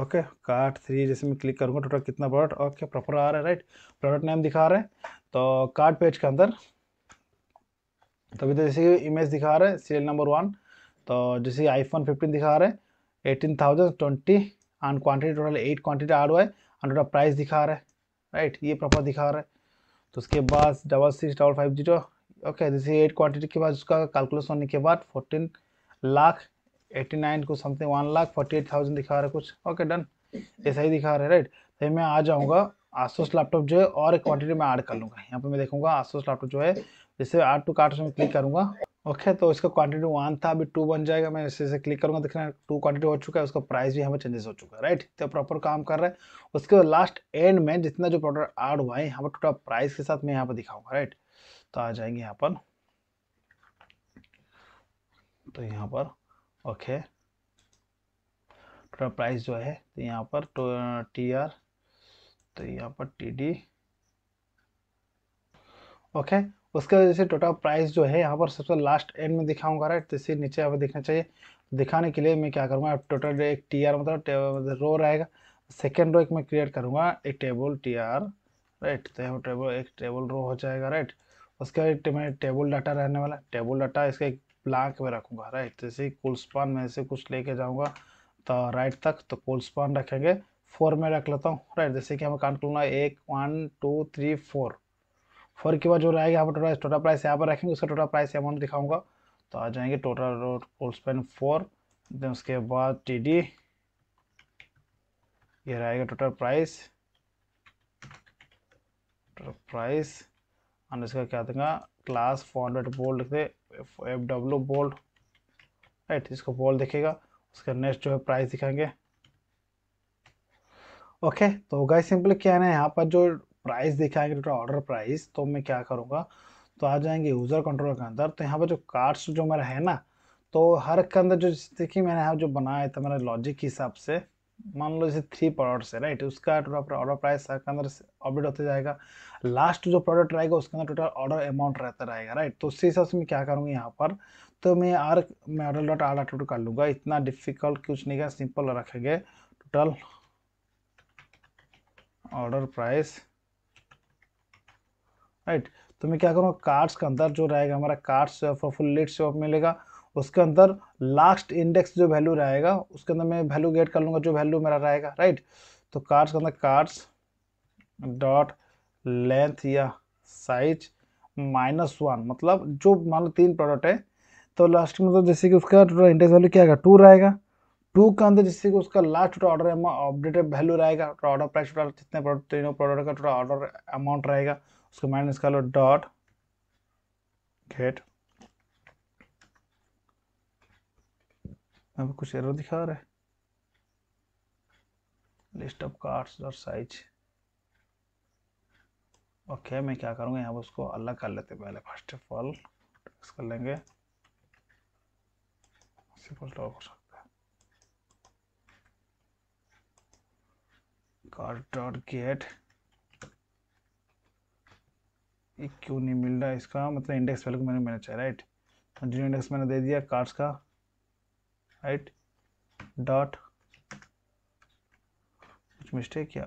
ओके कार्ट थ्री जैसे मैं क्लिक करूँगा टोटल कितना प्रोडक्ट ओके प्रॉपर आ रहा है राइट प्रोडक्ट नेम दिखा रहे हैं तो कार्ड पेज के अंदर तभी तो, तो जैसे इमेज दिखा रहे हैं सीरियल नंबर वन तो जैसे आईफोन फिफ्टीन दिखा रहे हैं eighteen thousand twenty and quantity total eight quantity R हुआ है एंड टोटल प्राइस दिखा रहे राइट ये प्रॉपर दिखा रहे तो उसके बाद double six double five zero okay जैसे एट क्वान्टिटी के बाद उसका कैलकुलेशन होने के बाद फोर्टीन लाख एट्टी नाइन को something one lakh forty eight thousand दिखा रहा है कुछ ओके डन ऐसा ही दिखा रहा है राइट तो मैं आ जाऊँगा आसोस लैपटॉप जो है और एक क्वांटिटी में ऐड कर लूँगा यहाँ पर मैं देखूँगा आसोस लैपटॉप जो है जैसे आर टू कार्ट में क्लिक करूँगा ओके तो इसका क्वांटिटी वन था अभी टू बन जाएगा मैं इसे क्लिक करूँगा देखना टू क्वांटिटी हो चुका है उसका प्राइस भी हमें चेंजेस हो चुका है राइट तो प्रॉपर काम कर रहा है उसके लास्ट एंड में जितना जो प्रोडक्ट ऐड हुआ है यहाँ पर टोटल प्राइस के साथ मैं यहाँ पर दिखाऊंगा राइट तो आ जाएंगे यहाँ पर तो यहाँ पर ओके टोटल प्राइस जो है तो यहाँ पर टी आर तो यहाँ पर टी डी ओके उसके वजह से टोटल प्राइस जो है यहाँ पर सबसे लास्ट एंड में दिखाऊंगा राइट तो इसे नीचे यहाँ दिखना चाहिए दिखाने के लिए मैं क्या करूँगा टोटल एक टी आर मतलब रो रहेगा सेकेंड रो एक मैं क्रिएट करूँगा एक टेबल टी आर राइट तो यहाँ टेबल एक टेबल रो हो जाएगा राइट उसके बाद टेबल डाटा रहने वाला टेबल डाटा इसका एक प्लाक में रखूँगा राइट जैसे ही कोल्सपान में से कुछ लेके जाऊँगा तो राइट तक तो कोल्सपान रखेंगे फोर में रख लेता हूँ राइट जैसे कि हमें काउंट कर एक one two three four four के बाद जो रहेगा यहाँ पर टोटल टोटल प्राइस यहाँ पर रखेंगे उसका टोटल प्राइस अमाउंट दिखाऊँगा तो आ जाएंगे टोटल कोल्सपान फोर देन उसके बाद टी डी ये रहेगा टोटल प्राइस टोटल प्राइस और इसका क्या देंगे क्लास फोर हंड्रेड बोल्ड लिख एफ डब्ल्यू बोल्ड राइट इसको बोल्ड दिखेगा उसका नेक्स्ट जो है प्राइस दिखाएंगे ओके तो गाइस सिंपली क्या है ना यहाँ पर जो प्राइस दिखाएंगे टोटल ऑर्डर प्राइस तो मैं क्या करूँगा तो आ जाएंगे यूज़र कंट्रोल के अंदर तो यहाँ पर जो कार्ड्स जो मेरा है ना तो हर के अंदर जो देखिए मैंने यहाँ जो बनाया था तो मेरा लॉजिक के हिसाब से मान लो जैसे थ्री प्रोडक्ट्स है राइट उसका टोटल ऑर्डर प्राइस के अंदर अपडेट होते जाएगा लास्ट जो प्रोडक्ट रहेगा उसके अंदर टोटल ऑर्डर अमाउंट रहता रहेगा राइट तो उसी हिसाब से मैं क्या करूँगा यहाँ पर तो मैं आर मैं ऑर्डर डॉट आर टोटल कर लूँगा इतना डिफिकल्ट कुछ नहीं का सिंपल रखेंगे टोटल ऑर्डर प्राइस राइट तो मैं क्या करूँगा कार्ड्स के अंदर जो रहेगा हमारा कार्ड्स फुल लेट से मिलेगा उसके अंदर लास्ट इंडेक्स जो वैल्यू रहेगा उसके अंदर मैं वैल्यू गेट कर लूँगा जो वैल्यू मेरा रहेगा राइट तो कार्ड्स के अंदर कार्ड्स डॉट लेंथ या साइज माइनस वन मतलब जो मान लो तीन प्रोडक्ट है तो लास्ट में मतलब जैसे कि उसका टोटल इंडेक्स वैल्यू क्या आएगा टू रहेगा टू के अंदर जिससे कि उसका last total order updated value रहेगा टोटल ऑर्डर प्राइस टोटल जितने प्रोडक्ट तीनों प्रोडक्ट का टोटल ऑर्डर अमाउंट रहेगा उसको माइनस कर लो डॉट गेट यहाँ पर कुछ एरर दिखा रहा है लिस्ट ऑफ कार्ड्स और साइज ओके मैं क्या करूँगा यहाँ पर उसको अलग कर लेते पहले फर्स्ट ऑफ ऑल टेक्स कर लेंगे सिंपल टॉप हो सकता है कार्ड डॉट गेट ये क्यों नहीं मिल रहा है इसका मतलब इंडेक्स वैल्यू मैंने मैंने चाहिए राइट जो इंडेक्स मैंने दे दिया कार्ड्स का राइट डॉट कुछ मिस्टेक क्या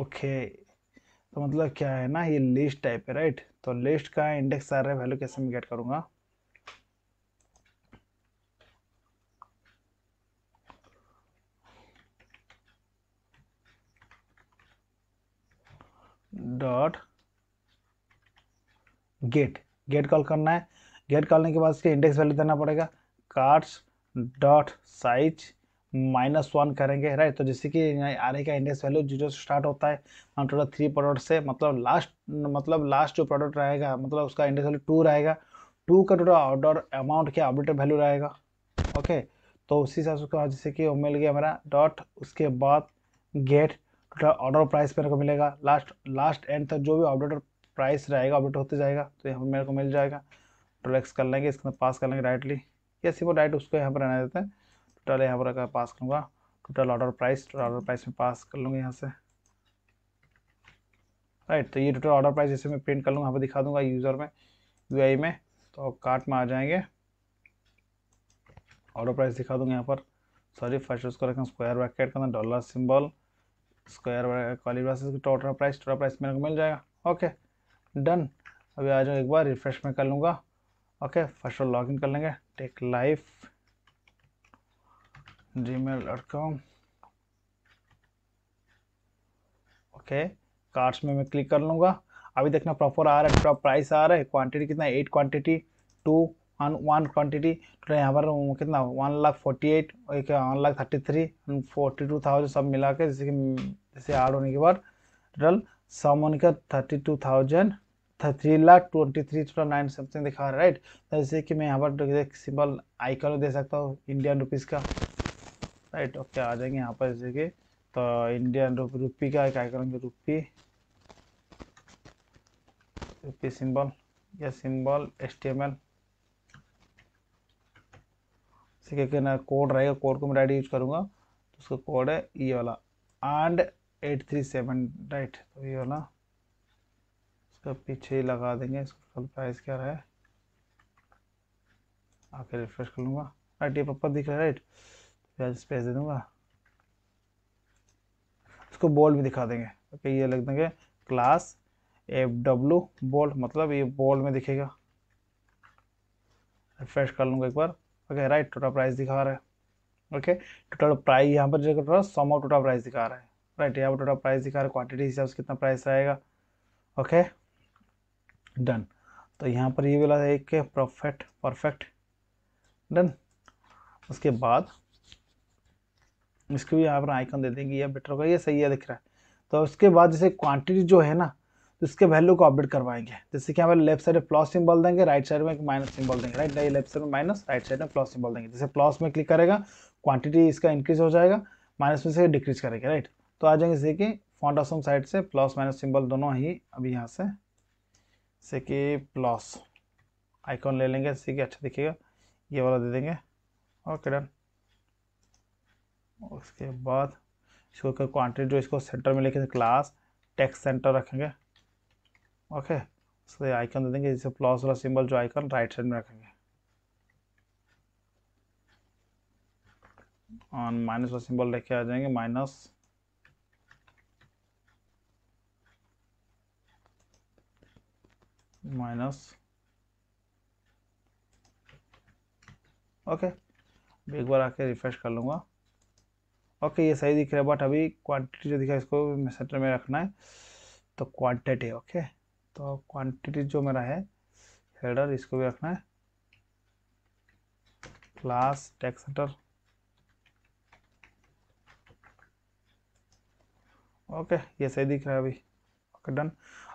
ओके तो मतलब क्या है ना ये लिस्ट टाइप है राइट तो लिस्ट का इंडेक्स आ रहा है वैल्यू कैसे मैं गेट करूंगा डॉट गेट गेट कॉल करना है गेट करने के बाद इसके इंडेक्स वैल्यू देना पड़ेगा cards dot size minus one करेंगे राइट तो जैसे कि आर का इंडेक्स वैल्यू जीरो से स्टार्ट होता है हम टोटल थ्री प्रोडक्ट से मतलब लास्ट मतलब लास्ट जो प्रोडक्ट रहेगा मतलब उसका इंडेक्स वैल्यू टू रहेगा टू का टोटल ऑर्डर अमाउंट क्या अपडेटेड वैल्यू रहेगा ओके तो उसी हिसाब से जैसे कि वो मिल गया मेरा डॉट उसके बाद गेट टोटल ऑर्डर प्राइस मेरे को मिलेगा लास्ट लास्ट एंड तक जो भी ऑर्डर प्राइस रहेगा अपडेट होते जाएगा तो यहाँ मेरे को मिल जाएगा टोटल एक्स कर लेंगे इसके अंदर पास कर लेंगे डायरेक्टली या सिर्फ डायरेक्ट उसको यहाँ पर रहना देते हैं टोटल यहाँ पर पास करूँगा total order price order price में पास कर लूँगा यहाँ से राइट तो ये टोटल ऑर्डर प्राइस जैसे मैं प्रिंट कर लूँगा यहाँ पर दिखा दूँगा यूज़र में यू में तो कार्ट में आ जाएंगे ऑर्डर प्राइस दिखा दूँगा यहाँ पर सॉरी फर्स्ट उसको रखें स्क्वायर ब्रैकेट करना dollar symbol square curly braces total price total price मेरे को मिल जाएगा ओके डन अभी आ जाऊँगा एक बार रिफ्रेश में कर लूँगा ओके फर्स्ट लॉग इन कर लेंगे tech life gmail dot com okay cards में मैं क्लिक कर लूँगा अभी देखना प्रॉपर आ रहा है पूरा प्राइस आ रहा है क्वांटिटी कितना eight quantity two one one quantity total यहाँ पर कितना वन लाख फोर्टी एट एक one lakh thirty three forty two thousand सब मिला के जैसे कि जैसे ऐड होने के बाद टोटल सब होने का thirty two thousand three lakh twenty three two nine something दिखा रहा है राइट तो जैसे कि मैं यहाँ पर सिंपल आइकन दे सकता हूँ इंडियन रुपीज़ का राइट ओके आ जाएंगे यहाँ पर जैसे कि तो इंडियन रुपी का एक आइकन रुपी रुपी सिंबल या symbol S T M L क्या ना कोड रहेगा कोड को मैं डायरेक्ट यूज करूँगा तो उसका कोड है ये e वाला and eight three seven right तो ये e वाला इसका पीछे ही लगा देंगे इसका प्राइस क्या रहा है आके रिफ्रेश कर लूँगा राइट ये पप्पा दिख रहा है राइट प्याज स्पेस दे दूँगा इसको बॉल भी दिखा देंगे ओके ये लग देंगे क्लास एफ डब्लू बॉल मतलब ये बॉल में दिखेगा रिफ्रेश कर लूँगा एक बार ओके राइट टोटल प्राइस दिखा रहा है ओके टोटल प्राइस यहाँ पर जो total sum of total price दिखा रहा है राइट यहाँ पर टोटल प्राइस दिखा रहा है क्वांटिटी हिसाब से कितना प्राइस रहेगा ओके डन तो यहाँ पर ये वाला एक परफेक्ट परफेक्ट डन उसके बाद इसको भी यहाँ पर आइकन दे देंगे ये बेटर होगा ये सही है दिख रहा है तो उसके बाद जैसे क्वांटिटी जो है ना तो इसके वैल्यू को अपडेट करवाएंगे जैसे कि यहाँ पर लेफ्ट साइड में प्लस सिंबल देंगे राइट साइड में एक माइनस सिंबल देंगे राइट नहीं लेफ्ट साइड में माइनस राइट साइड में प्लस सिंबल देंगे जैसे प्लस में क्लिक करेगा क्वांटिटी इसका इंक्रीज हो जाएगा माइनस में से डिक्रीज करेगा राइट तो आ जाएंगे जैसे कि फॉन्ट साइड से प्लस माइनस सिंबल दोनों ही अभी यहाँ से से कि प्लस आइकॉन ले लेंगे जैसे के अच्छा दिखेगा ये वाला दे देंगे ओके डन उसके बाद इसको क्वान्टिटी जो इसको सेंटर में लेके क्लास टेक्स सेंटर रखेंगे ओके उसके आइकन दे देंगे जैसे प्लस वाला सिंबल जो आइकन राइट साइड में रखेंगे और माइनस वाला सिंबल लेके आ जाएंगे माइनस माइनस ओके एक बार आके रिफ्रेश कर लूँगा ओके ये सही दिख रहा है बट अभी क्वांटिटी जो दिखा इसको सेंटर में रखना है तो क्वांटिटी ओके तो क्वांटिटी जो मेरा है हेडर इसको भी रखना है क्लास टेक्स सेंटर ओके ये सही दिख रहा है अभी ओके डन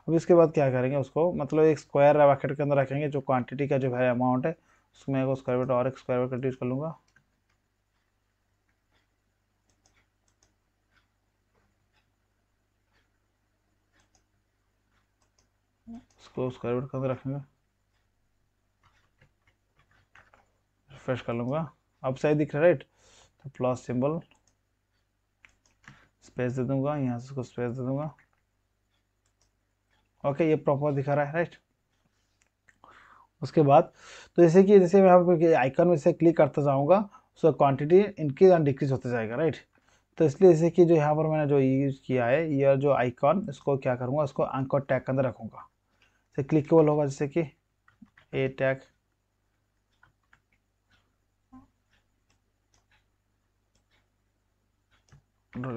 अब इसके बाद क्या करेंगे उसको मतलब एक स्क्वायर ब्रैकेट के अंदर रखेंगे जो क्वांटिटी का जो है अमाउंट है उसमें एक स्क्वायर ब्रेट और एक स्क्वायर ब्रेट यूज कर लूँगा उसको स्क्वायर ब्रेट के अंदर रखेंगे रिफ्रेश कर लूँगा अब सही दिख रहा है राइट तो प्लस सिंबल स्पेस दे दूंगा यहाँ से उसको स्पेस दे दूंगा ओके ये प्रॉपर दिखा रहा है राइट उसके बाद तो जैसे कि जैसे मैं आपको आइकन में से क्लिक करता जाऊँगा so quantity increase and decrease होता जाएगा राइट तो इसलिए जैसे कि जो यहाँ पर मैंने जो यूज़ किया है यह जो आइकॉन इसको क्या करूँगा इसको आंकर टैग के अंदर रखूँगा जैसे तो क्लिकेबल होगा जैसे कि ए टैग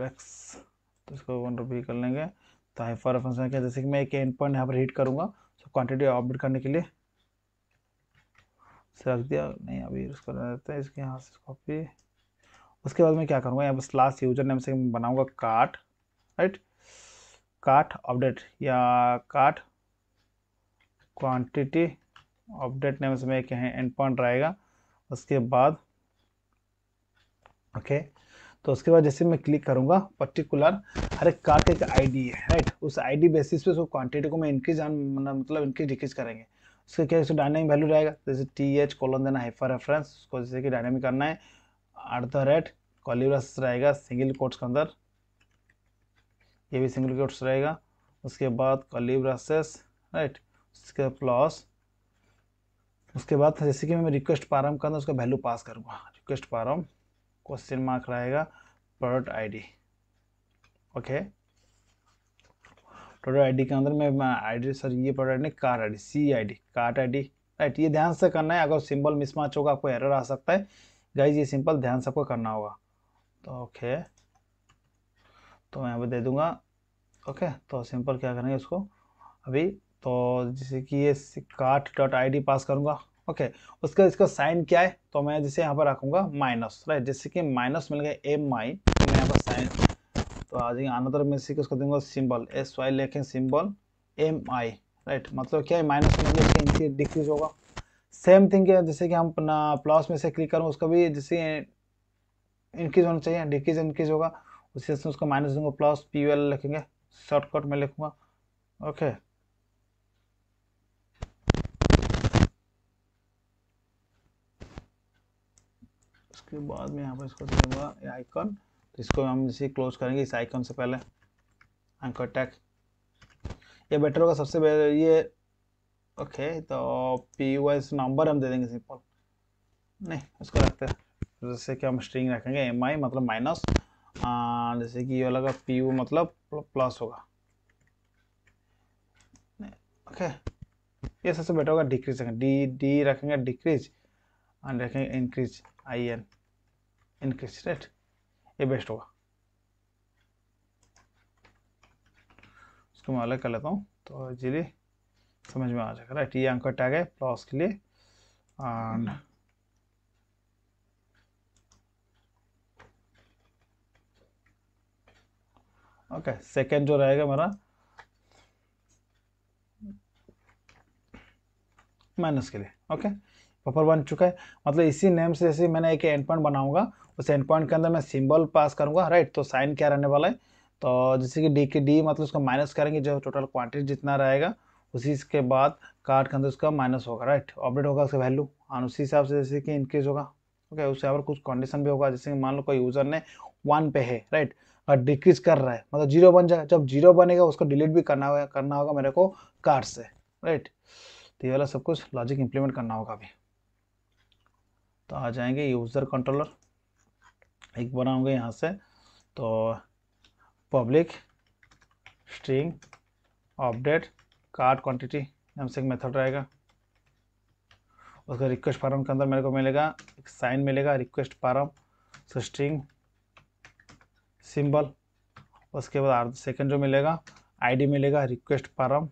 एक्स तो इसको वन रुपी कर लेंगे तो हाई फॉर फंक्शन क्या जैसे कि मैं एक एंड पॉइंट यहाँ पर हीट करूँगा सो क्वान्टिटी अपडेट करने के लिए रख दिया नहीं अभी उसको रहता है इसके यहाँ से कॉपी उसके बाद मैं क्या करूँगा यहाँ पर स्लास यूजर नेम से बनाऊँगा कार्ट राइट कार्ट अपडेट या कार्ट क्वांटिटी अपडेट नेम से मैं एक एंड पॉइंट रहेगा उसके बाद ओके okay. तो उसके बाद जैसे मैं क्लिक करूँगा पर्टिकुलर हर एक कार्ड का एक आईडी है राइट उस आईडी बेसिस पे उसको क्वांटिटी को मैं इंक्रीज मतलब, मतलब इंक्रीज डिक्रीज करेंगे उसका क्या उसको डायनेमिक वैल्यू रहेगा जैसे टी एच कॉलन देना है फॉर रेफरेंस उसको जैसे कि डायनेमिक करना है एट द रेट कॉलिवर्स रहेगा सिंगल कोट्स के अंदर ये भी सिंगल कोट्स रहेगा उसके बाद कॉलिब्रसेस राइट उसके प्लस उसके बाद जैसे कि मैं रिक्वेस्ट पारम करना उसका वैल्यू पास करूँगा रिक्वेस्ट पारम क्वेश्चन मार्क रहेगा product ID okay product ID के अंदर में आईडी सर ये प्रोडक्ट नहीं car ID C ID cart ID right ये ध्यान से करना है अगर सिंपल मिसमैच होगा आपको एरर आ सकता है गाइज ये सिंपल ध्यान से आपको करना होगा तो ओके तो मैं यहाँ दे दूंगा ओके तो सिंपल क्या करेंगे उसको अभी तो जैसे कि ये कार्ट डॉट आई पास करूँगा ओके उसका इसका साइन क्या है तो मैं जैसे यहाँ पर रखूँगा माइनस राइट जैसे कि माइनस मिल गया एम माई तो मैं यहाँ पर साइन तो आ जाएंगे अनदर में से उसको दूंगा सिंबल एस वाई लेखें सिंबल एम आई राइट मतलब क्या है माइनस में इसका इंक्रीज डिक्रीज होगा सेम थिंग जैसे कि हम अपना प्लस में से क्लिक करूँ उसका भी जैसे इंक्रीज होना चाहिए डिक्रीज इंक्रीज होगा उसी से उसको माइनस दूंगा प्लस पी एल लिखेंगे शॉर्टकट में लिखूंगा ओके okay. उसके बाद में यहाँ पर इसको दूंगा ये आइकॉन तो इसको हम जैसे क्लोज करेंगे इस आइकॉन से पहले एंकर टैग ये बेटर होगा सबसे बेहतर ये ओके तो पी वाइज नंबर हम दे देंगे सिंपल नहीं उसको रखते हैं जैसे कि हम स्ट्रिंग रखेंगे एम आई मतलब माइनस uh, जैसे कि ये वाला पी यू मतलब प्लस होगा ओके ये सबसे बेटर होगा डिक्रीज रखेंगे डी डी रखेंगे डिक्रीज एंड रखेंगे increase I N increase right ये बेस्ट होगा इसको मैं अलग कर लेता हूँ तो इजीली समझ में आ जाएगा राइट ये अंकर टैग है प्लस के लिए एंड ओके सेकंड सेकेंड जो रहेगा मेरा माइनस के लिए ओके okay? पेपर बन चुका है मतलब इसी नेम से जैसे मैंने एक एंड पॉइंट बनाऊंगा उस एंड पॉइंट के अंदर मैं सिंबल पास करूँगा राइट तो साइन क्या रहने वाला है तो जैसे कि डी के डी मतलब उसका माइनस करेंगे जो टोटल क्वांटिटी जितना रहेगा उसी के बाद कार्ड के अंदर उसका माइनस होगा राइट अपडेट होगा उसका वैल्यू और उसी हिसाब से जैसे कि इंक्रीज होगा ओके उससे यहाँ पर कुछ कंडीशन भी होगा जैसे कि मान लो कोई यूज़र ने वन पे है राइट और डिक्रीज कर रहा है मतलब जीरो बन जाएगा जब जीरो बनेगा उसको डिलीट भी करना होगा करना होगा मेरे को कार्ड से राइट तो ये वाला सब कुछ लॉजिक इम्प्लीमेंट करना होगा अभी तो आ जाएंगे यूज़र कंट्रोलर एक बनाऊंगा यहाँ से तो public string update card quantity नाम से एक मेथड रहेगा उसका रिक्वेस्ट फार्म के अंदर मेरे को मिलेगा एक साइन मिलेगा request form so string symbol उसके बाद आर सेकेंड जो मिलेगा आईडी मिलेगा request form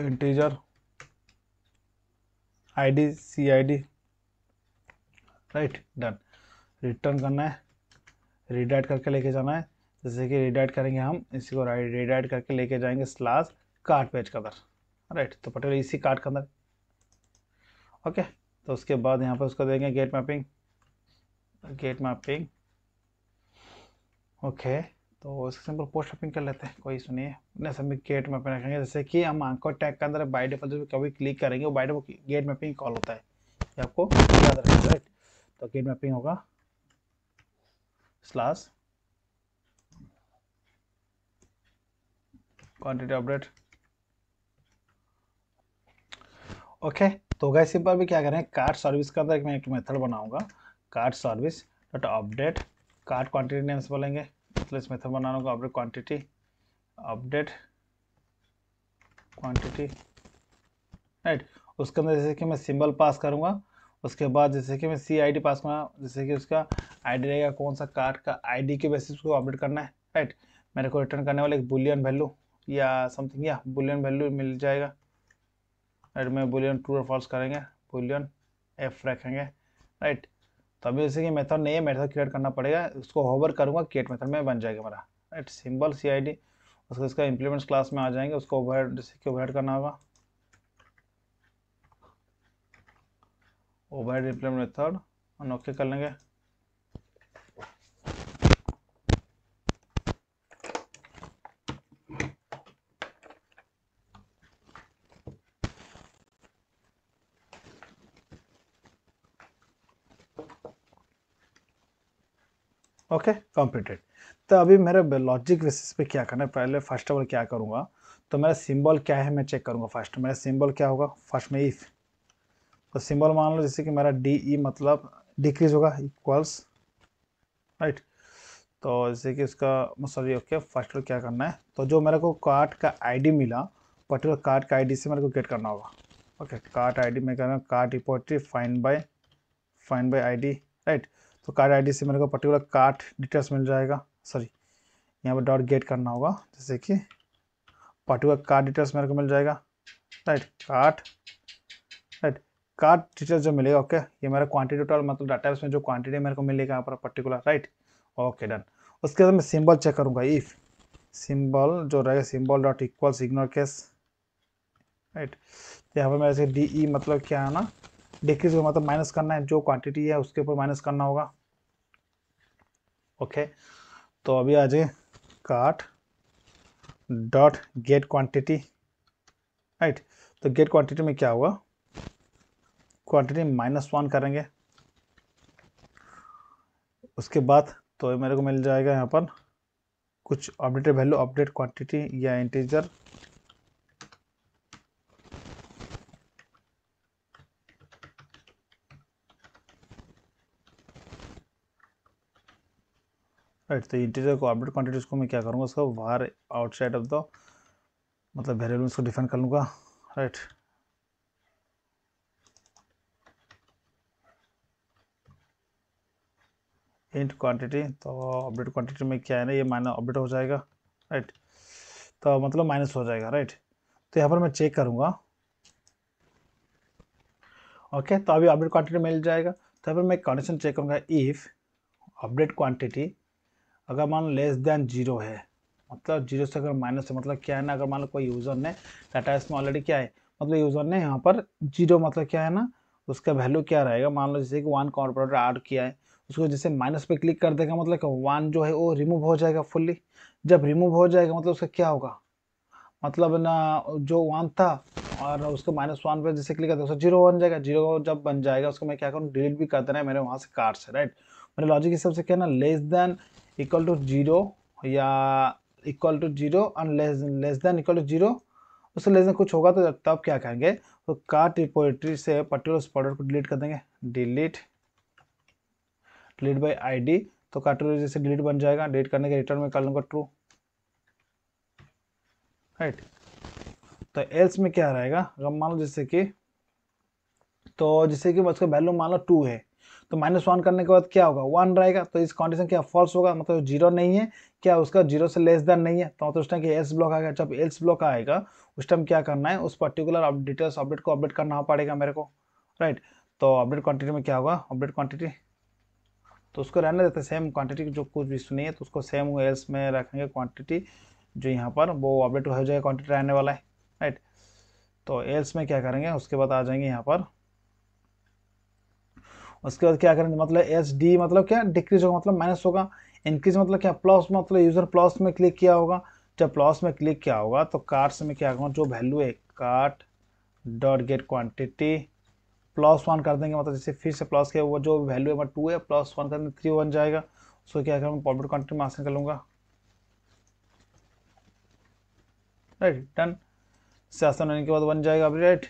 integer id cid right done return करना है रिडाइट करके लेके जाना है जैसे कि रिडाइट करेंगे हम इसी को रिडाइट करके लेके जाएंगे स्लास कार्ट पेज के अंदर राइट तो पटेल इसी कार्ट के अंदर ओके तो उसके बाद यहाँ पर उसको देंगे get mapping get mapping okay okay. तो इसको सिंपल पोस्ट शॉपिंग कर लेते हैं कोई सुनिए ना सबमिट गेट मैपिंग रखेंगे जैसे कि हम आंखों टैग के अंदर बाई डिफॉल्ट जब कभी क्लिक करेंगे वो by default get mapping call होता है ये आपको याद रखेंगे राइट तो गेट मैपिंग होगा स्लास क्वान्टिटी अपडेट ओके तो गैस सिंपल भी क्या करें कार्ड सर्विस के अंदर एक मैं एक मेथड बनाऊंगा card service dot update card quantity names बोलेंगे worthless मेथड बनाना होगा update quantity update quantity right उसके अंदर जैसे कि मैं सिंबल पास करूँगा उसके बाद जैसे कि मैं सी आई डी पास करूँगा जैसे कि उसका आई डी रहेगा कौन सा कार्ड का आई डी के बेसिस को अपडेट करना है राइट मेरे को रिटर्न करने वाला एक बुलियन वैल्यू या समथिंग या बुलियन वैल्यू मिल जाएगा राइट मैं बुलियन ट्रू और फॉल्स करेंगे बुलियन एफ रखेंगे राइट तो अभी जैसे कि मेथड नहीं है मेथड क्रिएट करना पड़ेगा उसको होवर करूँगा क्रिएट मेथड में बन जाएगा हमारा right symbol C I D उसको इसका इम्प्लीमेंट्स क्लास में आ जाएंगे उसको ओवर जैसे कि ओवर करना होगा ओवर इम्प्लीमेंट मेथड ओके कर लेंगे ओके कंप्लीटेड तो अभी मेरे लॉजिक बेसिस पे क्या करना है पहले फर्स्ट ऑफ ऑल क्या करूँगा तो मेरा सिंबल क्या है मैं चेक करूँगा फर्स्ट मेरा सिंबल क्या होगा फर्स्ट में इफ़ तो सिंबल मान लो जैसे कि मेरा डी ई मतलब डिक्रीज होगा इक्वल्स राइट तो जैसे कि उसका सॉरी ओके फर्स्ट ऑफ क्या करना है तो जो मेरे को कार्ड का आई मिला पर्टिकुलर कार्ड का आई से मेरे को गेट करना होगा ओके कार्ड आई मैं कह रहा हूँ card repository find by find by I right तो कार्ड आईडी से मेरे को पर्टिकुलर कार्ड डिटेल्स मिल जाएगा सॉरी यहाँ पर डॉट गेट करना होगा जैसे कि पर्टिकुलर कार्ड डिटेल्स मेरे को मिल जाएगा right card right card details जो मिलेगा ओके ये मेरा क्वान्टिटी टोटल मतलब डाटा में जो क्वान्टिटी मेरे को मिलेगा यहाँ पर पर्टिकुलर राइट ओके डन उसके बाद मैं सिम्बल चेक करूँगा इफ़ सिंबल जो रहेगा symbol dot equal signal case right यहाँ पर मेरे से डी ई मतलब क्या है ना डिक्रीज मतलब माइनस करना है जो क्वांटिटी है उसके ऊपर माइनस करना होगा ओके तो अभी आ जाए cart dot get quantity right तो गेट क्वांटिटी में क्या होगा क्वांटिटी माइनस वन करेंगे उसके बाद तो मेरे को मिल जाएगा यहाँ पर कुछ अपडेटेड वैल्यू अपडेट क्वांटिटी या इंटीजर राइट तो इंटीजर अपडेट क्वान्टिटी को मैं क्या करूँगा उसका बाहर आउटसाइड ऑफ द मतलब वेरिएबल उसको डिफाइन कर लूँगा राइट इंट क्वांटिटी तो अपडेट क्वांटिटी में क्या है ना ये माइनस अपडेट हो जाएगा राइट तो मतलब माइनस हो जाएगा राइट तो यहाँ पर मैं चेक करूँगा ओके तो अभी अपडेट क्वांटिटी मिल जाएगा तो यहाँ पर मैं कंडीशन चेक करूँगा इफ़ अपडेट क्वांटिटी अगर मान लो लेस देन जीरो है मतलब जीरो से अगर माइनस है मतलब क्या है ना अगर मान लो कोई यूज़र ने डाटा इसमें ऑलरेडी क्या है मतलब यूज़र ने यहाँ पर जीरो मतलब क्या है ना उसका वैल्यू क्या रहेगा मान लो जैसे कि वन कॉर्पोरेटर ऐड किया है उसको जैसे माइनस पे क्लिक कर देगा मतलब वन जो है वो रिमूव हो जाएगा फुल्ली जब रिमूव हो जाएगा मतलब उसका क्या होगा मतलब ना जो वन था और उसको माइनस वन पर जैसे क्लिक करते उसका जीरो बन जाएगा जीरो जब बन जाएगा उसको मैं क्या करूँ डिलीट भी कर देना है मेरे वहाँ से कार्ड से राइट मेरे लॉजिक हिसाब से क्या ना less than equal to zero या equal to zero and less less than equal to zero उससे लेस देन कुछ होगा तो तब क्या करेंगे तो कार्ट रिपोर्टरी से पर्टिकुलर प्रोडक्ट को डिलीट कर देंगे डिलीट डिलीट बाय आईडी तो कार्ट रिपोर्टरी से डिलीट बन जाएगा डिलीट करने के रिटर्न में कर लूँगा ट्रू राइट तो एल्स में क्या रहेगा अगर मान लो जैसे कि तो जैसे कि उसका वैल्यू मान लो टू है तो माइनस वन करने के बाद क्या होगा वन रहेगा तो इस कंडीशन क्या फॉल्स होगा मतलब जीरो नहीं है क्या उसका जीरो से लेस देन नहीं है तो मतलब उस टाइम कि एल्स ब्लॉक आएगा जब एल्स ब्लॉक आएगा उस टाइम क्या करना है उस पर्टिकुलर डिटेल्स अपडेट को अपडेट करना पड़ेगा मेरे को राइट तो अपडेट क्वान्टिटी में क्या होगा अपडेट क्वान्टिटी तो उसको रहने देते सेम क्वान्टिटी जो कुछ भी सुनी है तो उसको सेम एल्स में रखेंगे क्वान्टिटी जो यहाँ पर वो अपडेट हो जाएगा क्वान्टिटी रहने वाला है राइट तो एल्स में क्या करेंगे उसके बाद आ जाएंगे यहाँ पर उसके बाद क्या करेंगे मतलब एस डी मतलब क्या डिक्रीज होगा मतलब माइनस होगा इंक्रीज मतलब क्या प्लस मतलब यूज़र प्लस में क्लिक किया होगा जब प्लस में क्लिक किया होगा तो कार्ड्स में क्या होगा जो वैल्यू है cart dot get quantity plus one कर देंगे मतलब जैसे फिर से प्लस किया हुआ जो वैल्यू है टू है प्लस वन कर देंगे थ्री बन जाएगा उसको क्या करूँगा प्रॉफिट क्वान्टिटी में हासिल कर लूँगा राइट डन से आसान होने के बाद बन जाएगा अभी राइट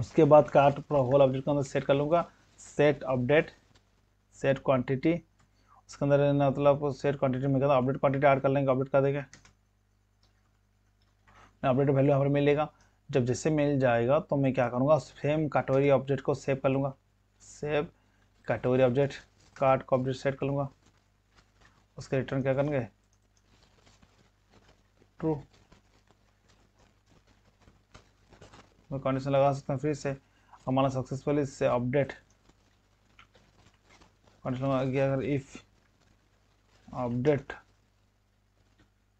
उसके बाद कार्ट पूरा होल ऑब्जेक्ट के अंदर सेट कर लूँगा सेट अपडेट सेट क्वांटिटी उसके अंदर मतलब सेट क्वांटिटी में कहता अपडेट क्वांटिटी ऐड कर लेंगे अपडेट कर देंगे अपडेट वैल्यू हमें मिलेगा जब जैसे मिल जाएगा तो मैं क्या करूँगा सेम कटोरी ऑब्जेक्ट को सेव कर लूँगा सेव कटोरी ऑब्जेक्ट कार्ड को ऑब्जेक्ट सेट कर लूँगा उसके रिटर्न क्या करेंगे ट्रू मैं कंडीशन लगा सकता हूँ फिर से हमारा सक्सेसफुल इससे अपडेट कंडीशन लगा गया अगर इफ़ अपडेट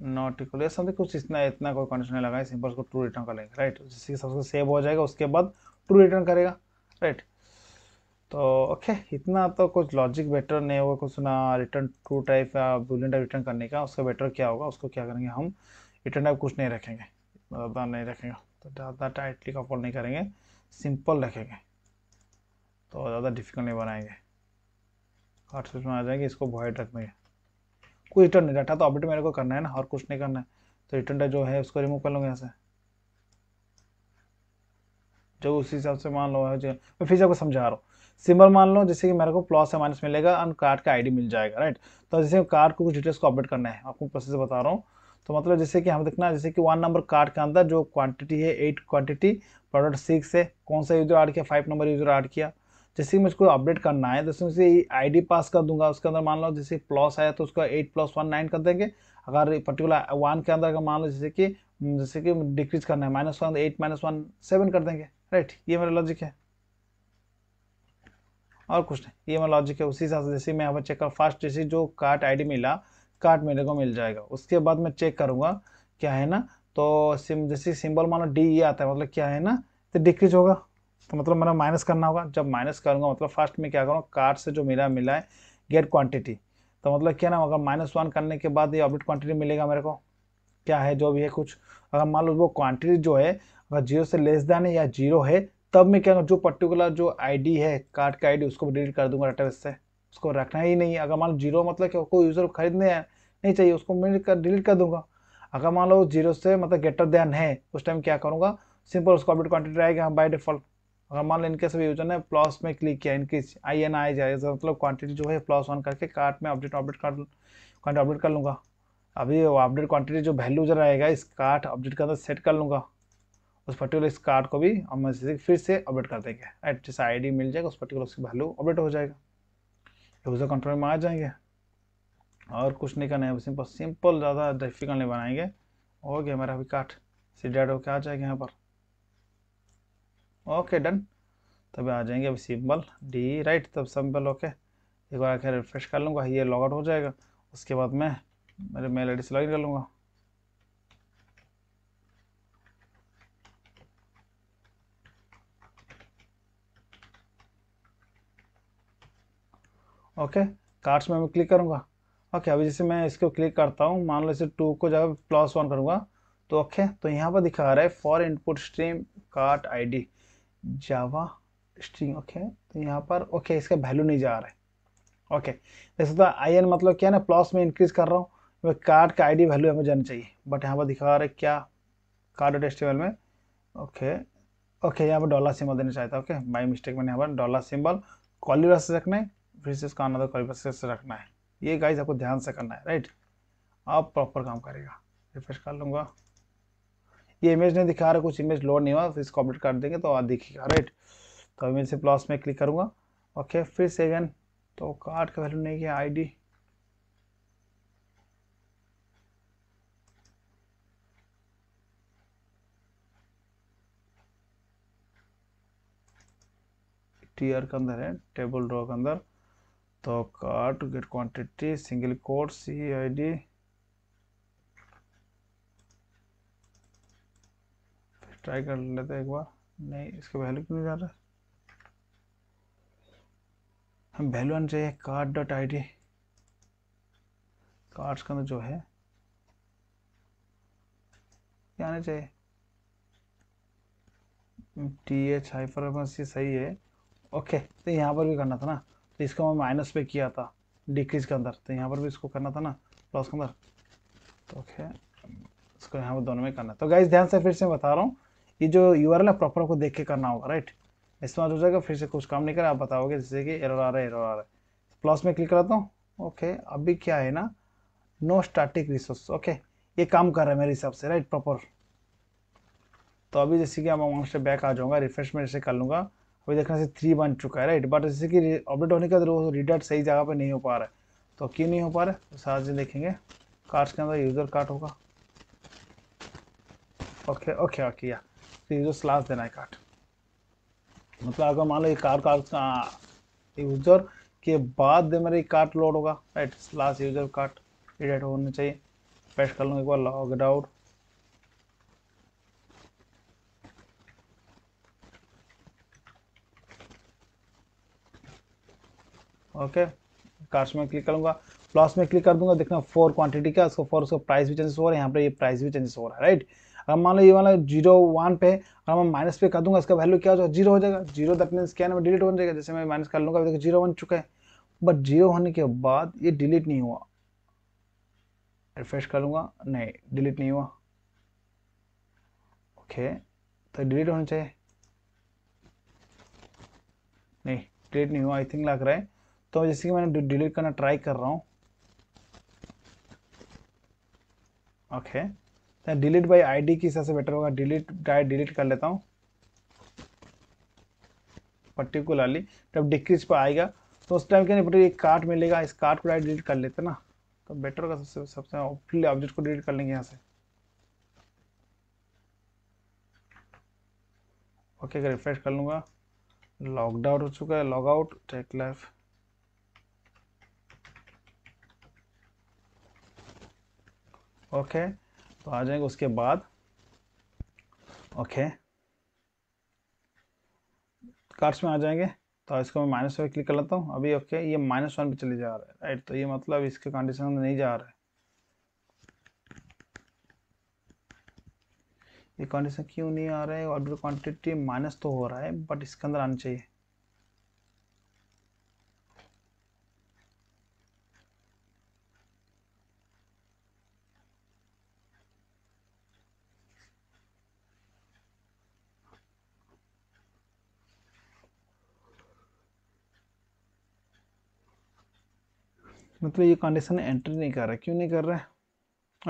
नॉट इक्वल ऐसा कुछ इतना इतना कोई कंडीशन नहीं लगाए सिंपल उसको ट्रू रिटर्न कर लेंगे राइट जिससे कि सबसे सेव हो जाएगा उसके बाद ट्रू रिटर्न करेगा राइट तो ओके इतना तो कुछ लॉजिक बेटर नहीं होगा कुछ ना रिटर्न ट्रू टाइप या बुलियन टाइप रिटर्न करने का उसका बेटर क्या होगा उसको क्या करेंगे हम रिटर्न टाइप कुछ नहीं रखेंगे मतलब नहीं रखेंगे तो ज़्यादा टाइटली कपल नहीं करेंगे सिंपल रखेंगे तो ज़्यादा डिफिकल्ट नहीं बनाएंगे हॉट स्विच में आ जाएंगे इसको वॉइड रखेंगे कोई रिटर्न नहीं डाटा तो अपडेट मेरे को करना है ना और कुछ नहीं करना है तो रिटर्न जो है उसको रिमूव कर लूँगा यहाँ से जो उसी हिसाब से मान लो जो मैं फिर से आपको समझा रहा हूँ सिंबल मान लो जैसे कि मेरे को प्लस या माइनस मिलेगा और कार्ड का आईडी मिल जाएगा राइट तो जैसे कार्ड को कुछ डिटेल्स को अपडेट करना है आपको प्रोसेस बता रहा हूँ तो मतलब जैसे कि हम देखना जैसे कि वन नंबर कार्ड के अंदर जो क्वांटिटी है एट क्वांटिटी प्रोडक्ट सिक्स है कौन सा यूजर ऐड किया फाइव नंबर यूजर ऐड किया जैसे कि मुझको अपडेट करना है जैसे मुझे आई डी पास कर दूंगा उसके अंदर मान लो जैसे प्लस आया तो उसका एट प्लस वन नाइन कर देंगे अगर पर्टिकुलर वन के अंदर अगर मान लो जैसे कि जैसे कि डिक्रीज करना है minus one eight minus one seven कर देंगे राइट ये मेरा लॉजिक है और कुछ नहीं ये मेरा लॉजिक है उसी हिसाब से जैसे मैं यहाँ पर चेक कर फर्स्ट जैसे जो कार्ट आईडी मिला कार्ड मेरे को मिल जाएगा उसके बाद मैं चेक करूंगा क्या है ना तो सिम जैसे सिंबल मानो डी ये e आता है मतलब क्या है ना तो डिक्रीज होगा तो मतलब मैंने माइनस करना होगा जब माइनस करूंगा मतलब फर्स्ट में क्या करूँगा कार्ड से जो मेरा मिला है गेट क्वांटिटी तो मतलब क्या ना अगर माइनस वन करने के बाद ये अपडेट क्वांटिटी मिलेगा मेरे को क्या है जो भी है कुछ अगर मान लो वो क्वांटिटी जो है अगर जीरो से लेस देन है या जीरो है तब मैं क्या जो पर्टिकुलर जो आईडी है कार्ड का आईडी उसको डिलीट कर दूंगा डाटाबेस से उसको रखना ही नहीं अगर मान लो जीरो मतलब कि कोई यूज़र खरीदने है नहीं चाहिए उसको मैं कर डिलीट कर दूंगा अगर मान लो जीरो से मतलब गेटर देन है उस टाइम क्या करूँगा सिंपल उसको अपडेट क्वान्टिटी आएगा बाई डिफॉल्ट अगर मान लो इनके सभी यूजर ने प्लस में क्लिक किया इनक्रीज आई एन आई जाए तो मतलब क्वान्टिटी जो है प्लस वन करके कार्ट में अपडेट अपडेट कर क्वान्टिटी अपडेट कर लूँगा अभी वो अपडेट क्वान्टिटी जो वैल्यू जो रहेगा इस कार्ट अपडेट के अंदर सेट कर लूँगा उस पर्टिकुलर इस कार्ड को भी हम फिर से अपडेट कर देंगे एट जैसे डी मिल जाएगा उस पर्टिकुलर उसकी वैल्यू अपडेट हो जाएगा यूज़र तो कंट्रोल में आ जाएंगे और कुछ नहीं करना है सिंपल सिंपल ज़्यादा डिफिकल्ट नहीं बनाएंगे हो गया हमारा अभी काट सी डेड होकर आ जाएगा यहाँ पर ओके डन तभी आ जाएंगे अभी सिंपल डी राइट तब सिंपल ओके एक बार आखिर रिफ्रेश कर लूँगा ये लॉग आउट हो जाएगा उसके बाद मैं मेरे मेल आई डी से लॉगिन कर लूँगा ओके कार्ड्स में मैं क्लिक करूँगा ओके अभी जैसे मैं इसको क्लिक करता हूँ मान लो इसे टू को जगह प्लस वन करूँगा तो ओके तो यहाँ पर दिखा रहा है for input stream cart D Java string okay तो यहाँ पर ओके इसका वैल्यू नहीं जा रहा है ओके जैसे तो आई एन मतलब क्या ना प्लस में इंक्रीज कर रहा हूँ मैं तो कार्ड का आईडी वैल्यू हमें जाना चाहिए बट यहाँ पर दिखा रहा है क्या कार्ड टेस्टिवल में ओके ओके यहाँ पर डॉलर सिंबल देना चाहता ओके बाई मिस्टेक मैंने यहाँ पर डॉलर सिंबल से रखना है फिर से उसका अनदर कॉलिफाइसेस रखना है ये गाइज आपको ध्यान से करना है राइट आप प्रॉपर काम करेगा रिफ्रेश कर लूँगा ये इमेज नहीं दिखा रहा कुछ इमेज लोड नहीं हुआ तो इसको अपडेट कर देंगे तो आप दिखेगा राइट तो मैं इसे प्लस में क्लिक करूँगा ओके फिर से अगेन तो कार्ड का वैल्यू नहीं किया डी टीयर के अंदर है टेबल ड्रॉ के अंदर तो card get quantity single code C I D try कर लेते हैं एक बार नहीं इसका वैल्यू क्यों जा रहा हम वैल्यू आना चाहिए card dot I D cards का जो है क्या आना चाहिए टी एच हाइफर सही है ओके तो यहाँ पर भी करना था ना तो इसको मैं माइनस पे किया था डिक्रीज के अंदर तो यहाँ पर भी इसको करना था ना प्लस के अंदर तो ओके इसको यहाँ पर दोनों में करना तो गाइज ध्यान से फिर से बता रहा हूँ ये जो यू आर है प्रॉपर आपको देख के करना होगा राइट इस्तेमाल हो जाएगा फिर से कुछ काम नहीं करें आप बताओगे जैसे कि एरर आ रहा है एरर आ रहा है प्लस में क्लिक कराता हूँ ओके अभी क्या है ना नो स्टैटिक रिसोर्स ओके ये काम कर रहा है मेरे हिसाब से राइट प्रॉपर तो अभी जैसे कि मैं वहाँ से बैक आ जाऊँगा रिफ्रेश में जैसे कर लूँगा वही देखना से थ्री बन चुका है राइट बट जैसे कि अपडेट होने के बाद वो रिडाट सही जगह पर नहीं हो पा रहा है तो क्यों नहीं हो पा रहा है तो साथ ही देखेंगे कार्ड्स के अंदर यूज़र कार्ड होगा ओके ओके ओके या तो यूज़र स्लास देना है कार्ड मतलब अगर मान लो ये कार्ड कार्ड का यूज़र के बाद दे मेरा कार्ड लोड होगा राइट स्लास यूज़र कार्ड रिडाट होना चाहिए पेश कर लूँगा एक बार लॉग आउट ओके कार्ड्स में क्लिक करूंगा प्लस में क्लिक कर दूंगा देखना फोर क्वांटिटी का उसको फोर उसका प्राइस भी चेंजेस हो रहा है यहाँ पर ये प्राइस भी चेंजेस हो रहा है राइट अगर मान लो ये वाला जीरो वन पे अगर मैं माइनस पे कर दूंगा इसका वैल्यू क्या हो जाएगा जीरो हो जाएगा जीरो दैट मीन्स क्या नाम डिलीट हो जाएगा जैसे मैं माइनस कर लूँगा देखो जीरो बन चुका है बट जीरो होने के बाद ये डिलीट नहीं हुआ रिफ्रेश कर लूँगा नहीं डिलीट नहीं हुआ ओके तो डिलीट होना चाहिए नहीं डिलीट नहीं हुआ आई थिंक लग रहा है तो जैसे कि मैंने डिलीट करना ट्राई कर रहा हूँ ओके तो डिलीट बाई आईडी किस से बेटर होगा डिलीट डाय डिलीट कर लेता हूँ पर्टिकुलरली जब डिक्रीज पर आएगा तो उस टाइम क्या नहीं एक कार्ड मिलेगा इस कार्ड को डायरेक्ट डिलीट कर लेते ना तो बेटर होगा सबसे सबसे ऑब्जेक्ट को डिलीट कर लेंगे यहाँ से ओके okay, रिफ्रेश कर लूँगा लॉकडाउट हो चुका है लॉग आउट टेक लाइफ ओके तो आ जाएंगे उसके बाद ओके कार्ड्स में आ जाएंगे तो इसको मैं माइनस वन क्लिक कर लेता हूँ अभी ओके ये माइनस वन पर चले जा रहा है राइट तो ये मतलब इसके कंडीशन में नहीं जा रहा है ये कंडीशन क्यों नहीं आ रहा है ऑर्डर क्वांटिटी माइनस तो हो रहा है बट इसके अंदर आना चाहिए मतलब ये कंडीशन एंट्री नहीं कर रहा क्यों नहीं कर रहा है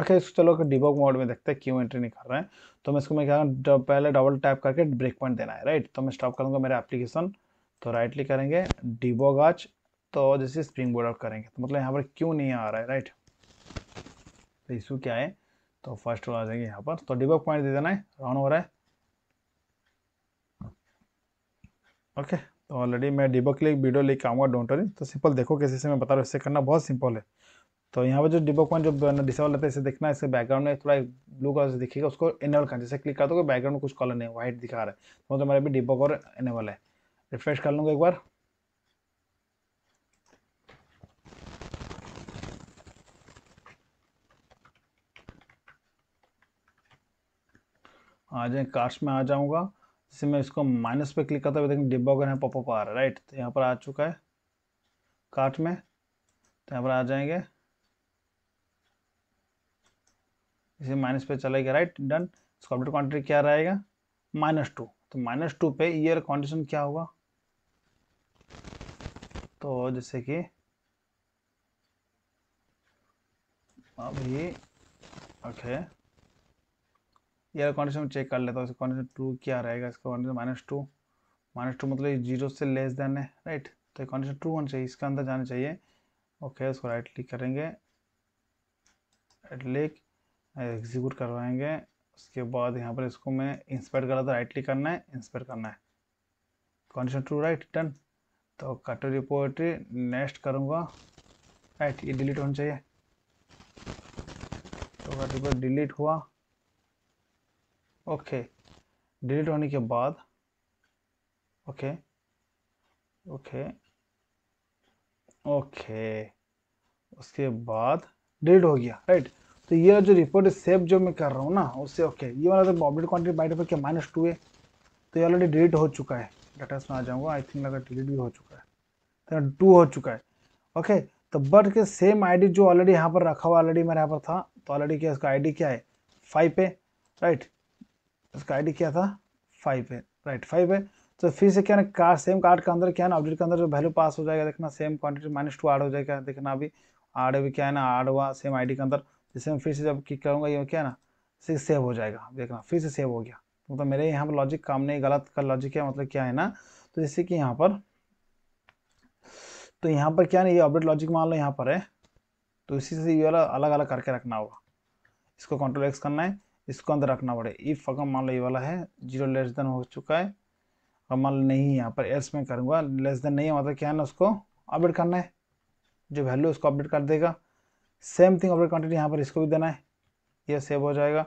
ओके इसको तो चलो डिबॉक मोड में देखते हैं क्यों एंट्री नहीं कर रहा है तो मैं इसको मैं क्या पहले डबल टैप करके ब्रेक पॉइंट देना है राइट तो मैं स्टॉप करूँगा मेरा एप्लीकेशन तो राइटली करेंगे डिबॉग आज तो जैसे स्प्रिंग बोर्ड आउट करेंगे तो मतलब यहाँ पर क्यों नहीं आ रहा है राइट तो इशू क्या है तो फर्स्ट आ जाएंगे यहाँ पर तो डिबॉक पॉइंट दे देना है ऑन हो रहा है ओके okay. तो ऑलरेडी मैं डिबो के लिए एक वीडियो लेके आऊँगा डोंट वरी तो सिंपल देखो कैसे से मैं बता रहा हूँ इससे करना बहुत सिंपल है तो यहाँ पर जो डिबो पॉइंट जो डिसेबल रहता है इसे देखना इसके बैकग्राउंड में थोड़ा ब्लू कलर से दिखेगा उसको इनेबल करना जैसे क्लिक कर दोगे बैकग्राउंड कुछ कलर नहीं व्हाइट दिखा रहा है तो मतलब मेरा भी डिबो कॉर इनेबल है रिफ्रेश कर लूँगा एक बार आ जाए कार्ड्स में आ जाऊंगा जैसे मैं इसको माइनस पे क्लिक करता हूँ देखें डिब्बा का यहाँ पॉपअप आ रहा है राइट तो यहाँ पर आ चुका है कार्ट में तो यहाँ पर आ जाएंगे इसे माइनस पे चला राइट डन इसका अपडेट क्वान्टिटी क्या रहेगा माइनस टू तो माइनस टू पे ईयर कंडीशन क्या होगा तो जैसे कि अभी ओके okay. ये कंडीशन चेक कर लेता हूँ कंडीशन टू क्या रहेगा इसका condition minus two minus two मतलब जीरो से लेस देन है राइट तो ये कंडीशन ट्रू होना चाहिए इसके अंदर जाना चाहिए ओके उसको राइट क्लिक करेंगे राइट क्लिक एग्जीक्यूट करवाएंगे उसके बाद यहाँ पर इसको मैं इंस्पेक्ट करा था राइट क्लिक करना है इंस्पेक्ट करना है कंडीशन टू राइट डन तो कटो रिपोर्ट नेक्स्ट करूँगा राइट ये डिलीट होना चाहिए तो कट रिपोर्ट डिलीट हुआ ओके डिलीट होने के बाद ओके ओके ओके उसके बाद डिलीट हो गया राइट तो ये जो रिपोर्ट सेव जो मैं कर रहा हूँ ना उससे ओके ये वाला तो ऑब्जेक्ट क्वान्टिटी बाइट पर क्या माइनस टू है तो ये ऑलरेडी डिलीट हो चुका है डाटा में आ जाऊँगा आई थिंक लगा डिलीट भी हो चुका है तो टू हो चुका है ओके तो बट के सेम आईडी जो ऑलरेडी यहाँ पर रखा हुआ ऑलरेडी मेरे यहाँ पर था तो ऑलरेडी क्या इसका आई क्या है फाइव पे राइट उसका आईडी क्या था फाइव है राइट फाइव है तो फिर से क्या ना कार्ड सेम कार्ड के अंदर क्या ना अपडेट के अंदर जो वैल्यू पास हो जाएगा देखना सेम क्वांटिटी माइनस टू आड हो जाएगा देखना अभी आड भी क्या है ना आड हुआ सेम आईडी के अंदर जैसे मैं फिर से जब क्लिक करूँगा ये क्या ना सिर्फ सेव हो जाएगा देखना फिर से सेव हो गया मतलब मेरे यहाँ पर लॉजिक काम नहीं गलत का लॉजिक है मतलब क्या है ना तो जैसे कि यहाँ पर तो यहाँ पर क्या ना ये अपडेट लॉजिक मान लो यहाँ पर है तो इसी से ये वाला अलग अलग करके रखना होगा इसको कंट्रोल एक्स करना है इसको अंदर रखना पड़े इफ़ अगर मान लो ये वाला है जीरो लेस देन हो चुका है अगर मान लो नहीं यहाँ पर एल्स में करूँगा लेस देन नहीं है मतलब क्या है ना उसको अपडेट करना है जो वैल्यू उसको अपडेट कर देगा सेम थिंग अपडेट कंटेंट यहाँ पर इसको भी देना है यह सेव हो जाएगा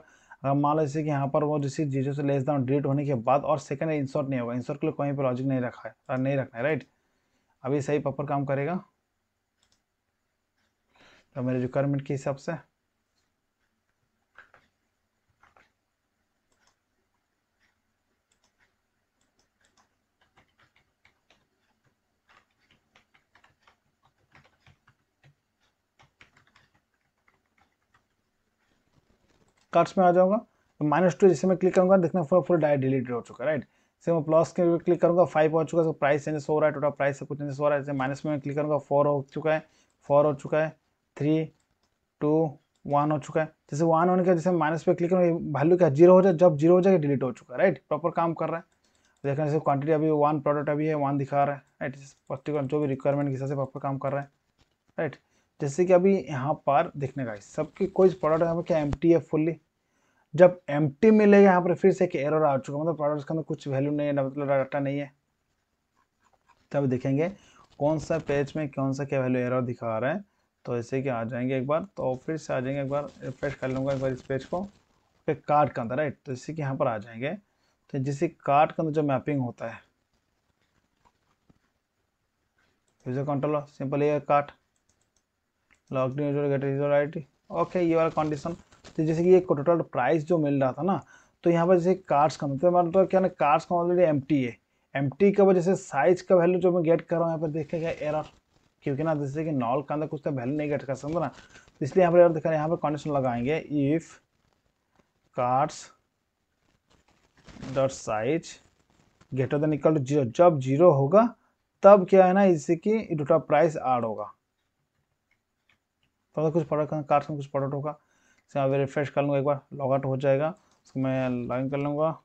अगर मान लो जैसे कि यहाँ पर वो जैसे जीरो से लेस डाउन डिलीट होने के बाद और सेकंड इंसर्ट नहीं होगा इंसर्ट के लिए कोई भी लॉजिक नहीं रखा है नहीं रखना है राइट अभी सही प्रॉपर काम करेगा तो मेरे रिक्वायरमेंट के हिसाब से कार्ड्स में आ जाऊँगा माइनस तो टू जैसे मैं क्लिक करूँगा देखना पूरा पूरा डायरेक्ट डिलीटेड हो चुका है राइट जैसे मैं प्लस के क्लिक करूंगा फाइव हो चुका है प्राइस तो चेंजेस हो रहा है टोटल प्राइस सब कुछ चेंजेस हो रहा है जैसे माइनस में क्लिक करूँगा फोर हो चुका है फोर हो चुका है थ्री टू वन हो चुका है जैसे वन होने का जैसे माइनस पे क्लिक करूंगा वैल्यू क्या जीरो हो जाए जब जीरो हो जाएगा डिलीट हो चुका है राइट प्रॉपर काम कर रहा है देखना जैसे क्वांटिटी अभी वन प्रोडक्ट अभी है वन दिखा रहा है राइट पर्टिकुलर जो भी रिक्वायरमेंट के हिसाब से प्रॉपर काम कर रहा है राइट जैसे कि अभी यहाँ पर देखने का सबके कोई प्रोडक्ट यहाँ पर क्या एम है फुल्ली जब एम मिलेगा यहाँ पर फिर से एक एरर आ चुका मतलब प्रोडक्ट के अंदर कुछ वैल्यू नहीं है मतलब डाटा नहीं है तब देखेंगे कौन सा पेज में कौन सा क्या वैल्यू एरर दिखा रहा है तो ऐसे कि आ जाएंगे एक बार तो फिर से आ जाएंगे एक बार रिफ्रेश कर लूँगा एक बार इस पेज को फिर कार्ड का अंदर राइट तो इसी के यहाँ पर आ जाएंगे तो जिससे कार्ड के अंदर जो मैपिंग होता है कंट्रोल सिंपल ये card log in user get user regularity okay ये वाला कंडीशन तो जैसे कि ये टोटल प्राइस जो मिल रहा था ना तो यहाँ पर जैसे कार्ड्स का मतलब तो मतलब क्या ना कार्ड्स का ऑलरेडी एम टी है एम टी का वजह से साइज का वैल्यू जो मैं गेट कर रहा हूँ यहाँ पर देखा गया एरर क्योंकि ना जैसे कि नॉल का अंदर कुछ तो वैल्यू नहीं गेट कर सकता ना तो इसलिए यहाँ पर एरर दिखा यहाँ पर कंडीशन लगाएंगे if cards dot size greater than equal to zero जब जीरो होगा तब क्या है ना इससे कि टोटल प्राइस आड होगा थोड़ा तो कुछ प्रोडक्ट कार्ड में कुछ प्रोडक्ट होगा इसे मैं रिफ्रेश कर लूँगा एक बार लॉग आउट हो जाएगा उसको मैं लॉग कर लूँगा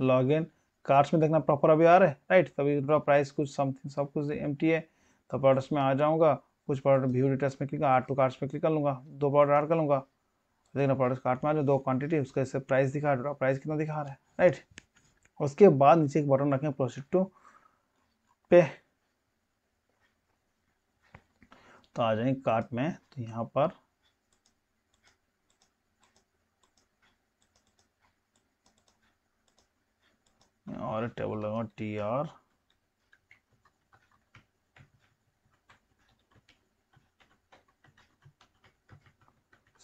लॉग इन कार्ड्स में देखना प्रॉपर अभी आ रहे हैं राइट तभी थोड़ा प्राइस कुछ समथिंग सब कुछ एम है तो प्रोडक्ट्स में आ जाऊँगा कुछ प्रोडक्ट व्यू डिटेल्स में क्लिक आठ टू कार्ड्स में क्लिक कर लूँगा दो प्रोडक्ट आर कर लूँगा देखना प्रोडक्ट कार्ड में आ जाओ दो क्वांटिटी उसके इससे प्राइस दिखा रहा प्राइस कितना दिखा रहा है राइट उसके बाद नीचे एक बटन रखें प्रोसीड टू पे तो आ जाएंगे कार्ट में तो यहां पर और टेबल लगाओ टी आर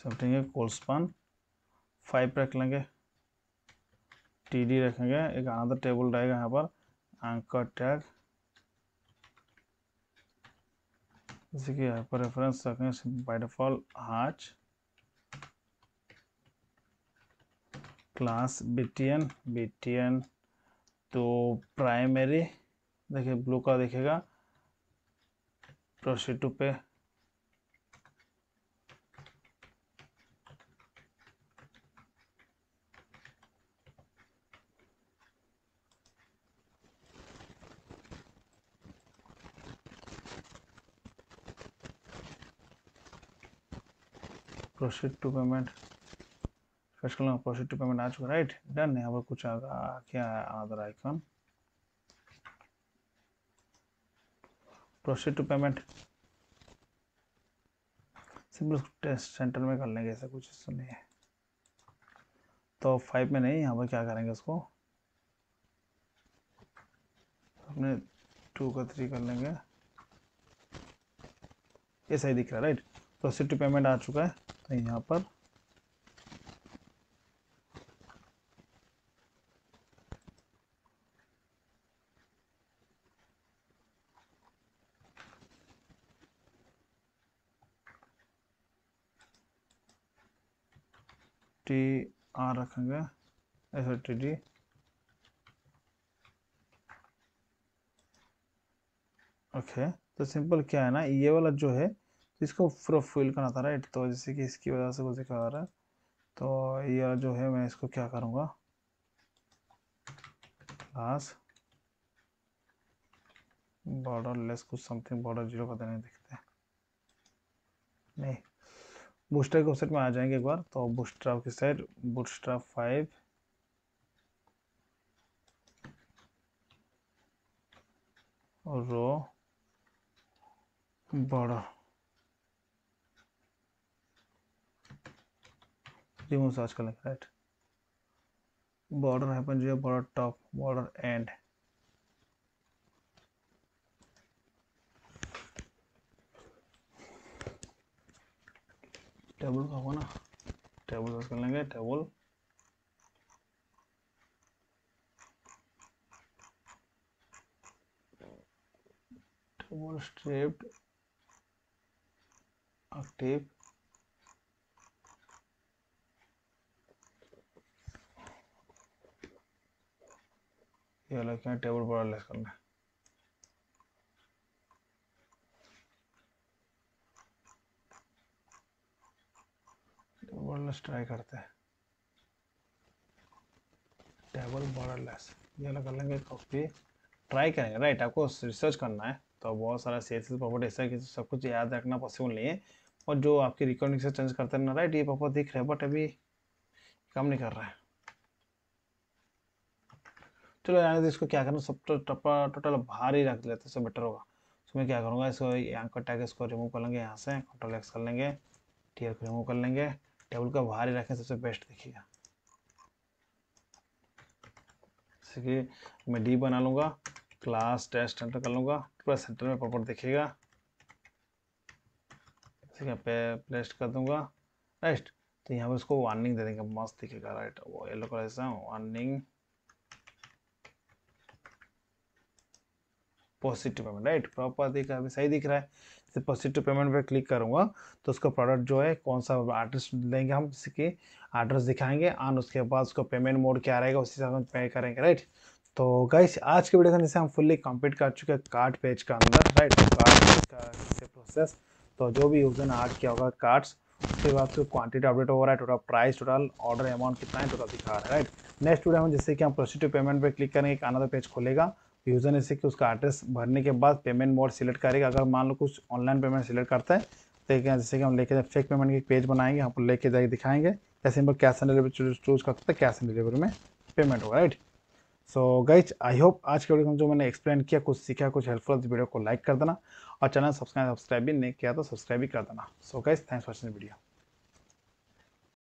सब ठीक है कोल्सपन फाइव रख लेंगे टी डी रखेंगे एक अनदर टेबल रहेगा यहाँ पर एंकर टैग जैसे कि यहाँ पर रेफरेंस रखेंगे बाई डिफॉल हाच क्लास बीटीएन बीटीएन तो प्राइमरी देखिए ब्लू का देखेगा proceed to pay proceed to payment search कर लूँगा प्रोसीड टू पेमेंट आ चुका राइट डन है अब कुछ आगा, क्या है other icon proceed to payment simple test centre में कर लेंगे ऐसा कुछ इसमें नहीं है तो फाइव में नहीं यहाँ पर क्या करेंगे उसको अपने टू का थ्री कर लेंगे ये सही दिख रहा है राइट प्रोसीड टू पेमेंट आ चुका है सकते हैं यहाँ पर टी आर रखेंगे ऐसा टी डी ओके तो सिंपल क्या है ना ये वाला जो है इसको पूरा फ्यूल करना था राइट तो जैसे कि इसकी वजह से वो क्या रहा है तो ये जो है मैं इसको क्या करूँगा क्लास बॉर्डर लेस कुछ समथिंग बॉर्डर जीरो पता नहीं दिखते नहीं बूस्टर के ऑप्शन में आ जाएंगे एक बार तो बूस्टर की side booster five row border remove search आज कल राइट बॉर्डर हैपन जो है border top border and table का होगा ना टेबल सर्च कर लेंगे टेबल टेबल स्ट्रिप्ड टेप ये वाला क्या टेबल बड़ा लेस करना टेबल लेस ट्राई करते हैं टेबल बड़ा लेस ये वाला कर लेंगे कॉपी ट्राई करेंगे राइट आपको रिसर्च करना है तो बहुत सारा सेल्स प्रॉपर्टी है कि सब कुछ याद रखना पॉसिबल नहीं है और जो आपकी रिकॉर्डिंग से चेंज करते हैं ना राइट ये प्रॉपर दिख रहे हैं बट अभी काम नहीं कर रहा है चलो यार इसको क्या करना सब तो टपा टोटल बाहर ही रख लेते इससे बेटर होगा तो मैं क्या करूँगा इसको यहाँ का टैग इसको रिमूव कर लेंगे यहाँ से कंट्रोल एक्स कर लेंगे टीयर को रिमूव कर लेंगे टेबल का बाहर ही रखें सबसे बेस्ट देखिएगा जैसे कि मैं डी बना लूँगा क्लास टेस्ट एंटर कर लूँगा पूरा सेंटर में प्रॉपर दिखेगा ठीक है पे प्लेस्ट कर दूँगा राइट तो यहाँ पर उसको वार्निंग दे देंगे मस्त दिखेगा राइट वो येलो कलर से warning positive payment right property रहा अभी सही दिख रहा है जैसे पॉजिटिव पेमेंट पे क्लिक करूँगा तो उसका प्रोडक्ट जो है कौन सा एड्रेस लेंगे हम इसके एड्रेस दिखाएंगे एंड उसके बाद उसको पेमेंट मोड क्या रहेगा उसी हिसाब से पे करेंगे राइट तो गाइस आज के वीडियो जैसे हम फुल्ली कंप्लीट कर चुके हैं कार्ड पेज का अंदर राइट कार्ड का प्रोसेस तो जो भी यूज़र ने ऐड किया होगा कार्ड्स उसके बाद उसको क्वान्टिटी अपडेट हो रहा है total price total order amount कितना है टोटल दिखा रहा है राइट नेक्स्ट वीडियो में जैसे कि हम पॉजिटिव पेमेंट पर क्लिक करेंगे एक अनदर पेज खोलेगा तो यूज़र ने कि उसका एड्रेस भरने के बाद पेमेंट मोड सिलेक्ट करेगा अगर मान लो कुछ ऑनलाइन पेमेंट सिलेक्ट करता है तो एक जैसे कि हम लेके जाए फेक पेमेंट की पेज बनाएंगे हम लेके जाए दिखाएंगे जैसे हम कैश ऑन डिलीवरी चूज करते हैं कैश ऑन डिलीवरी में पेमेंट होगा right so guys I hope आज के वीडियो में जो मैंने एक्सप्लेन किया कुछ सीखा कुछ हेल्पफुल वीडियो तो को लाइक कर देना और चैनल सब्सक्राइब सब्सक्राइब भी नहीं किया तो सब्सक्राइब भी कर देना so guys thanks for watching video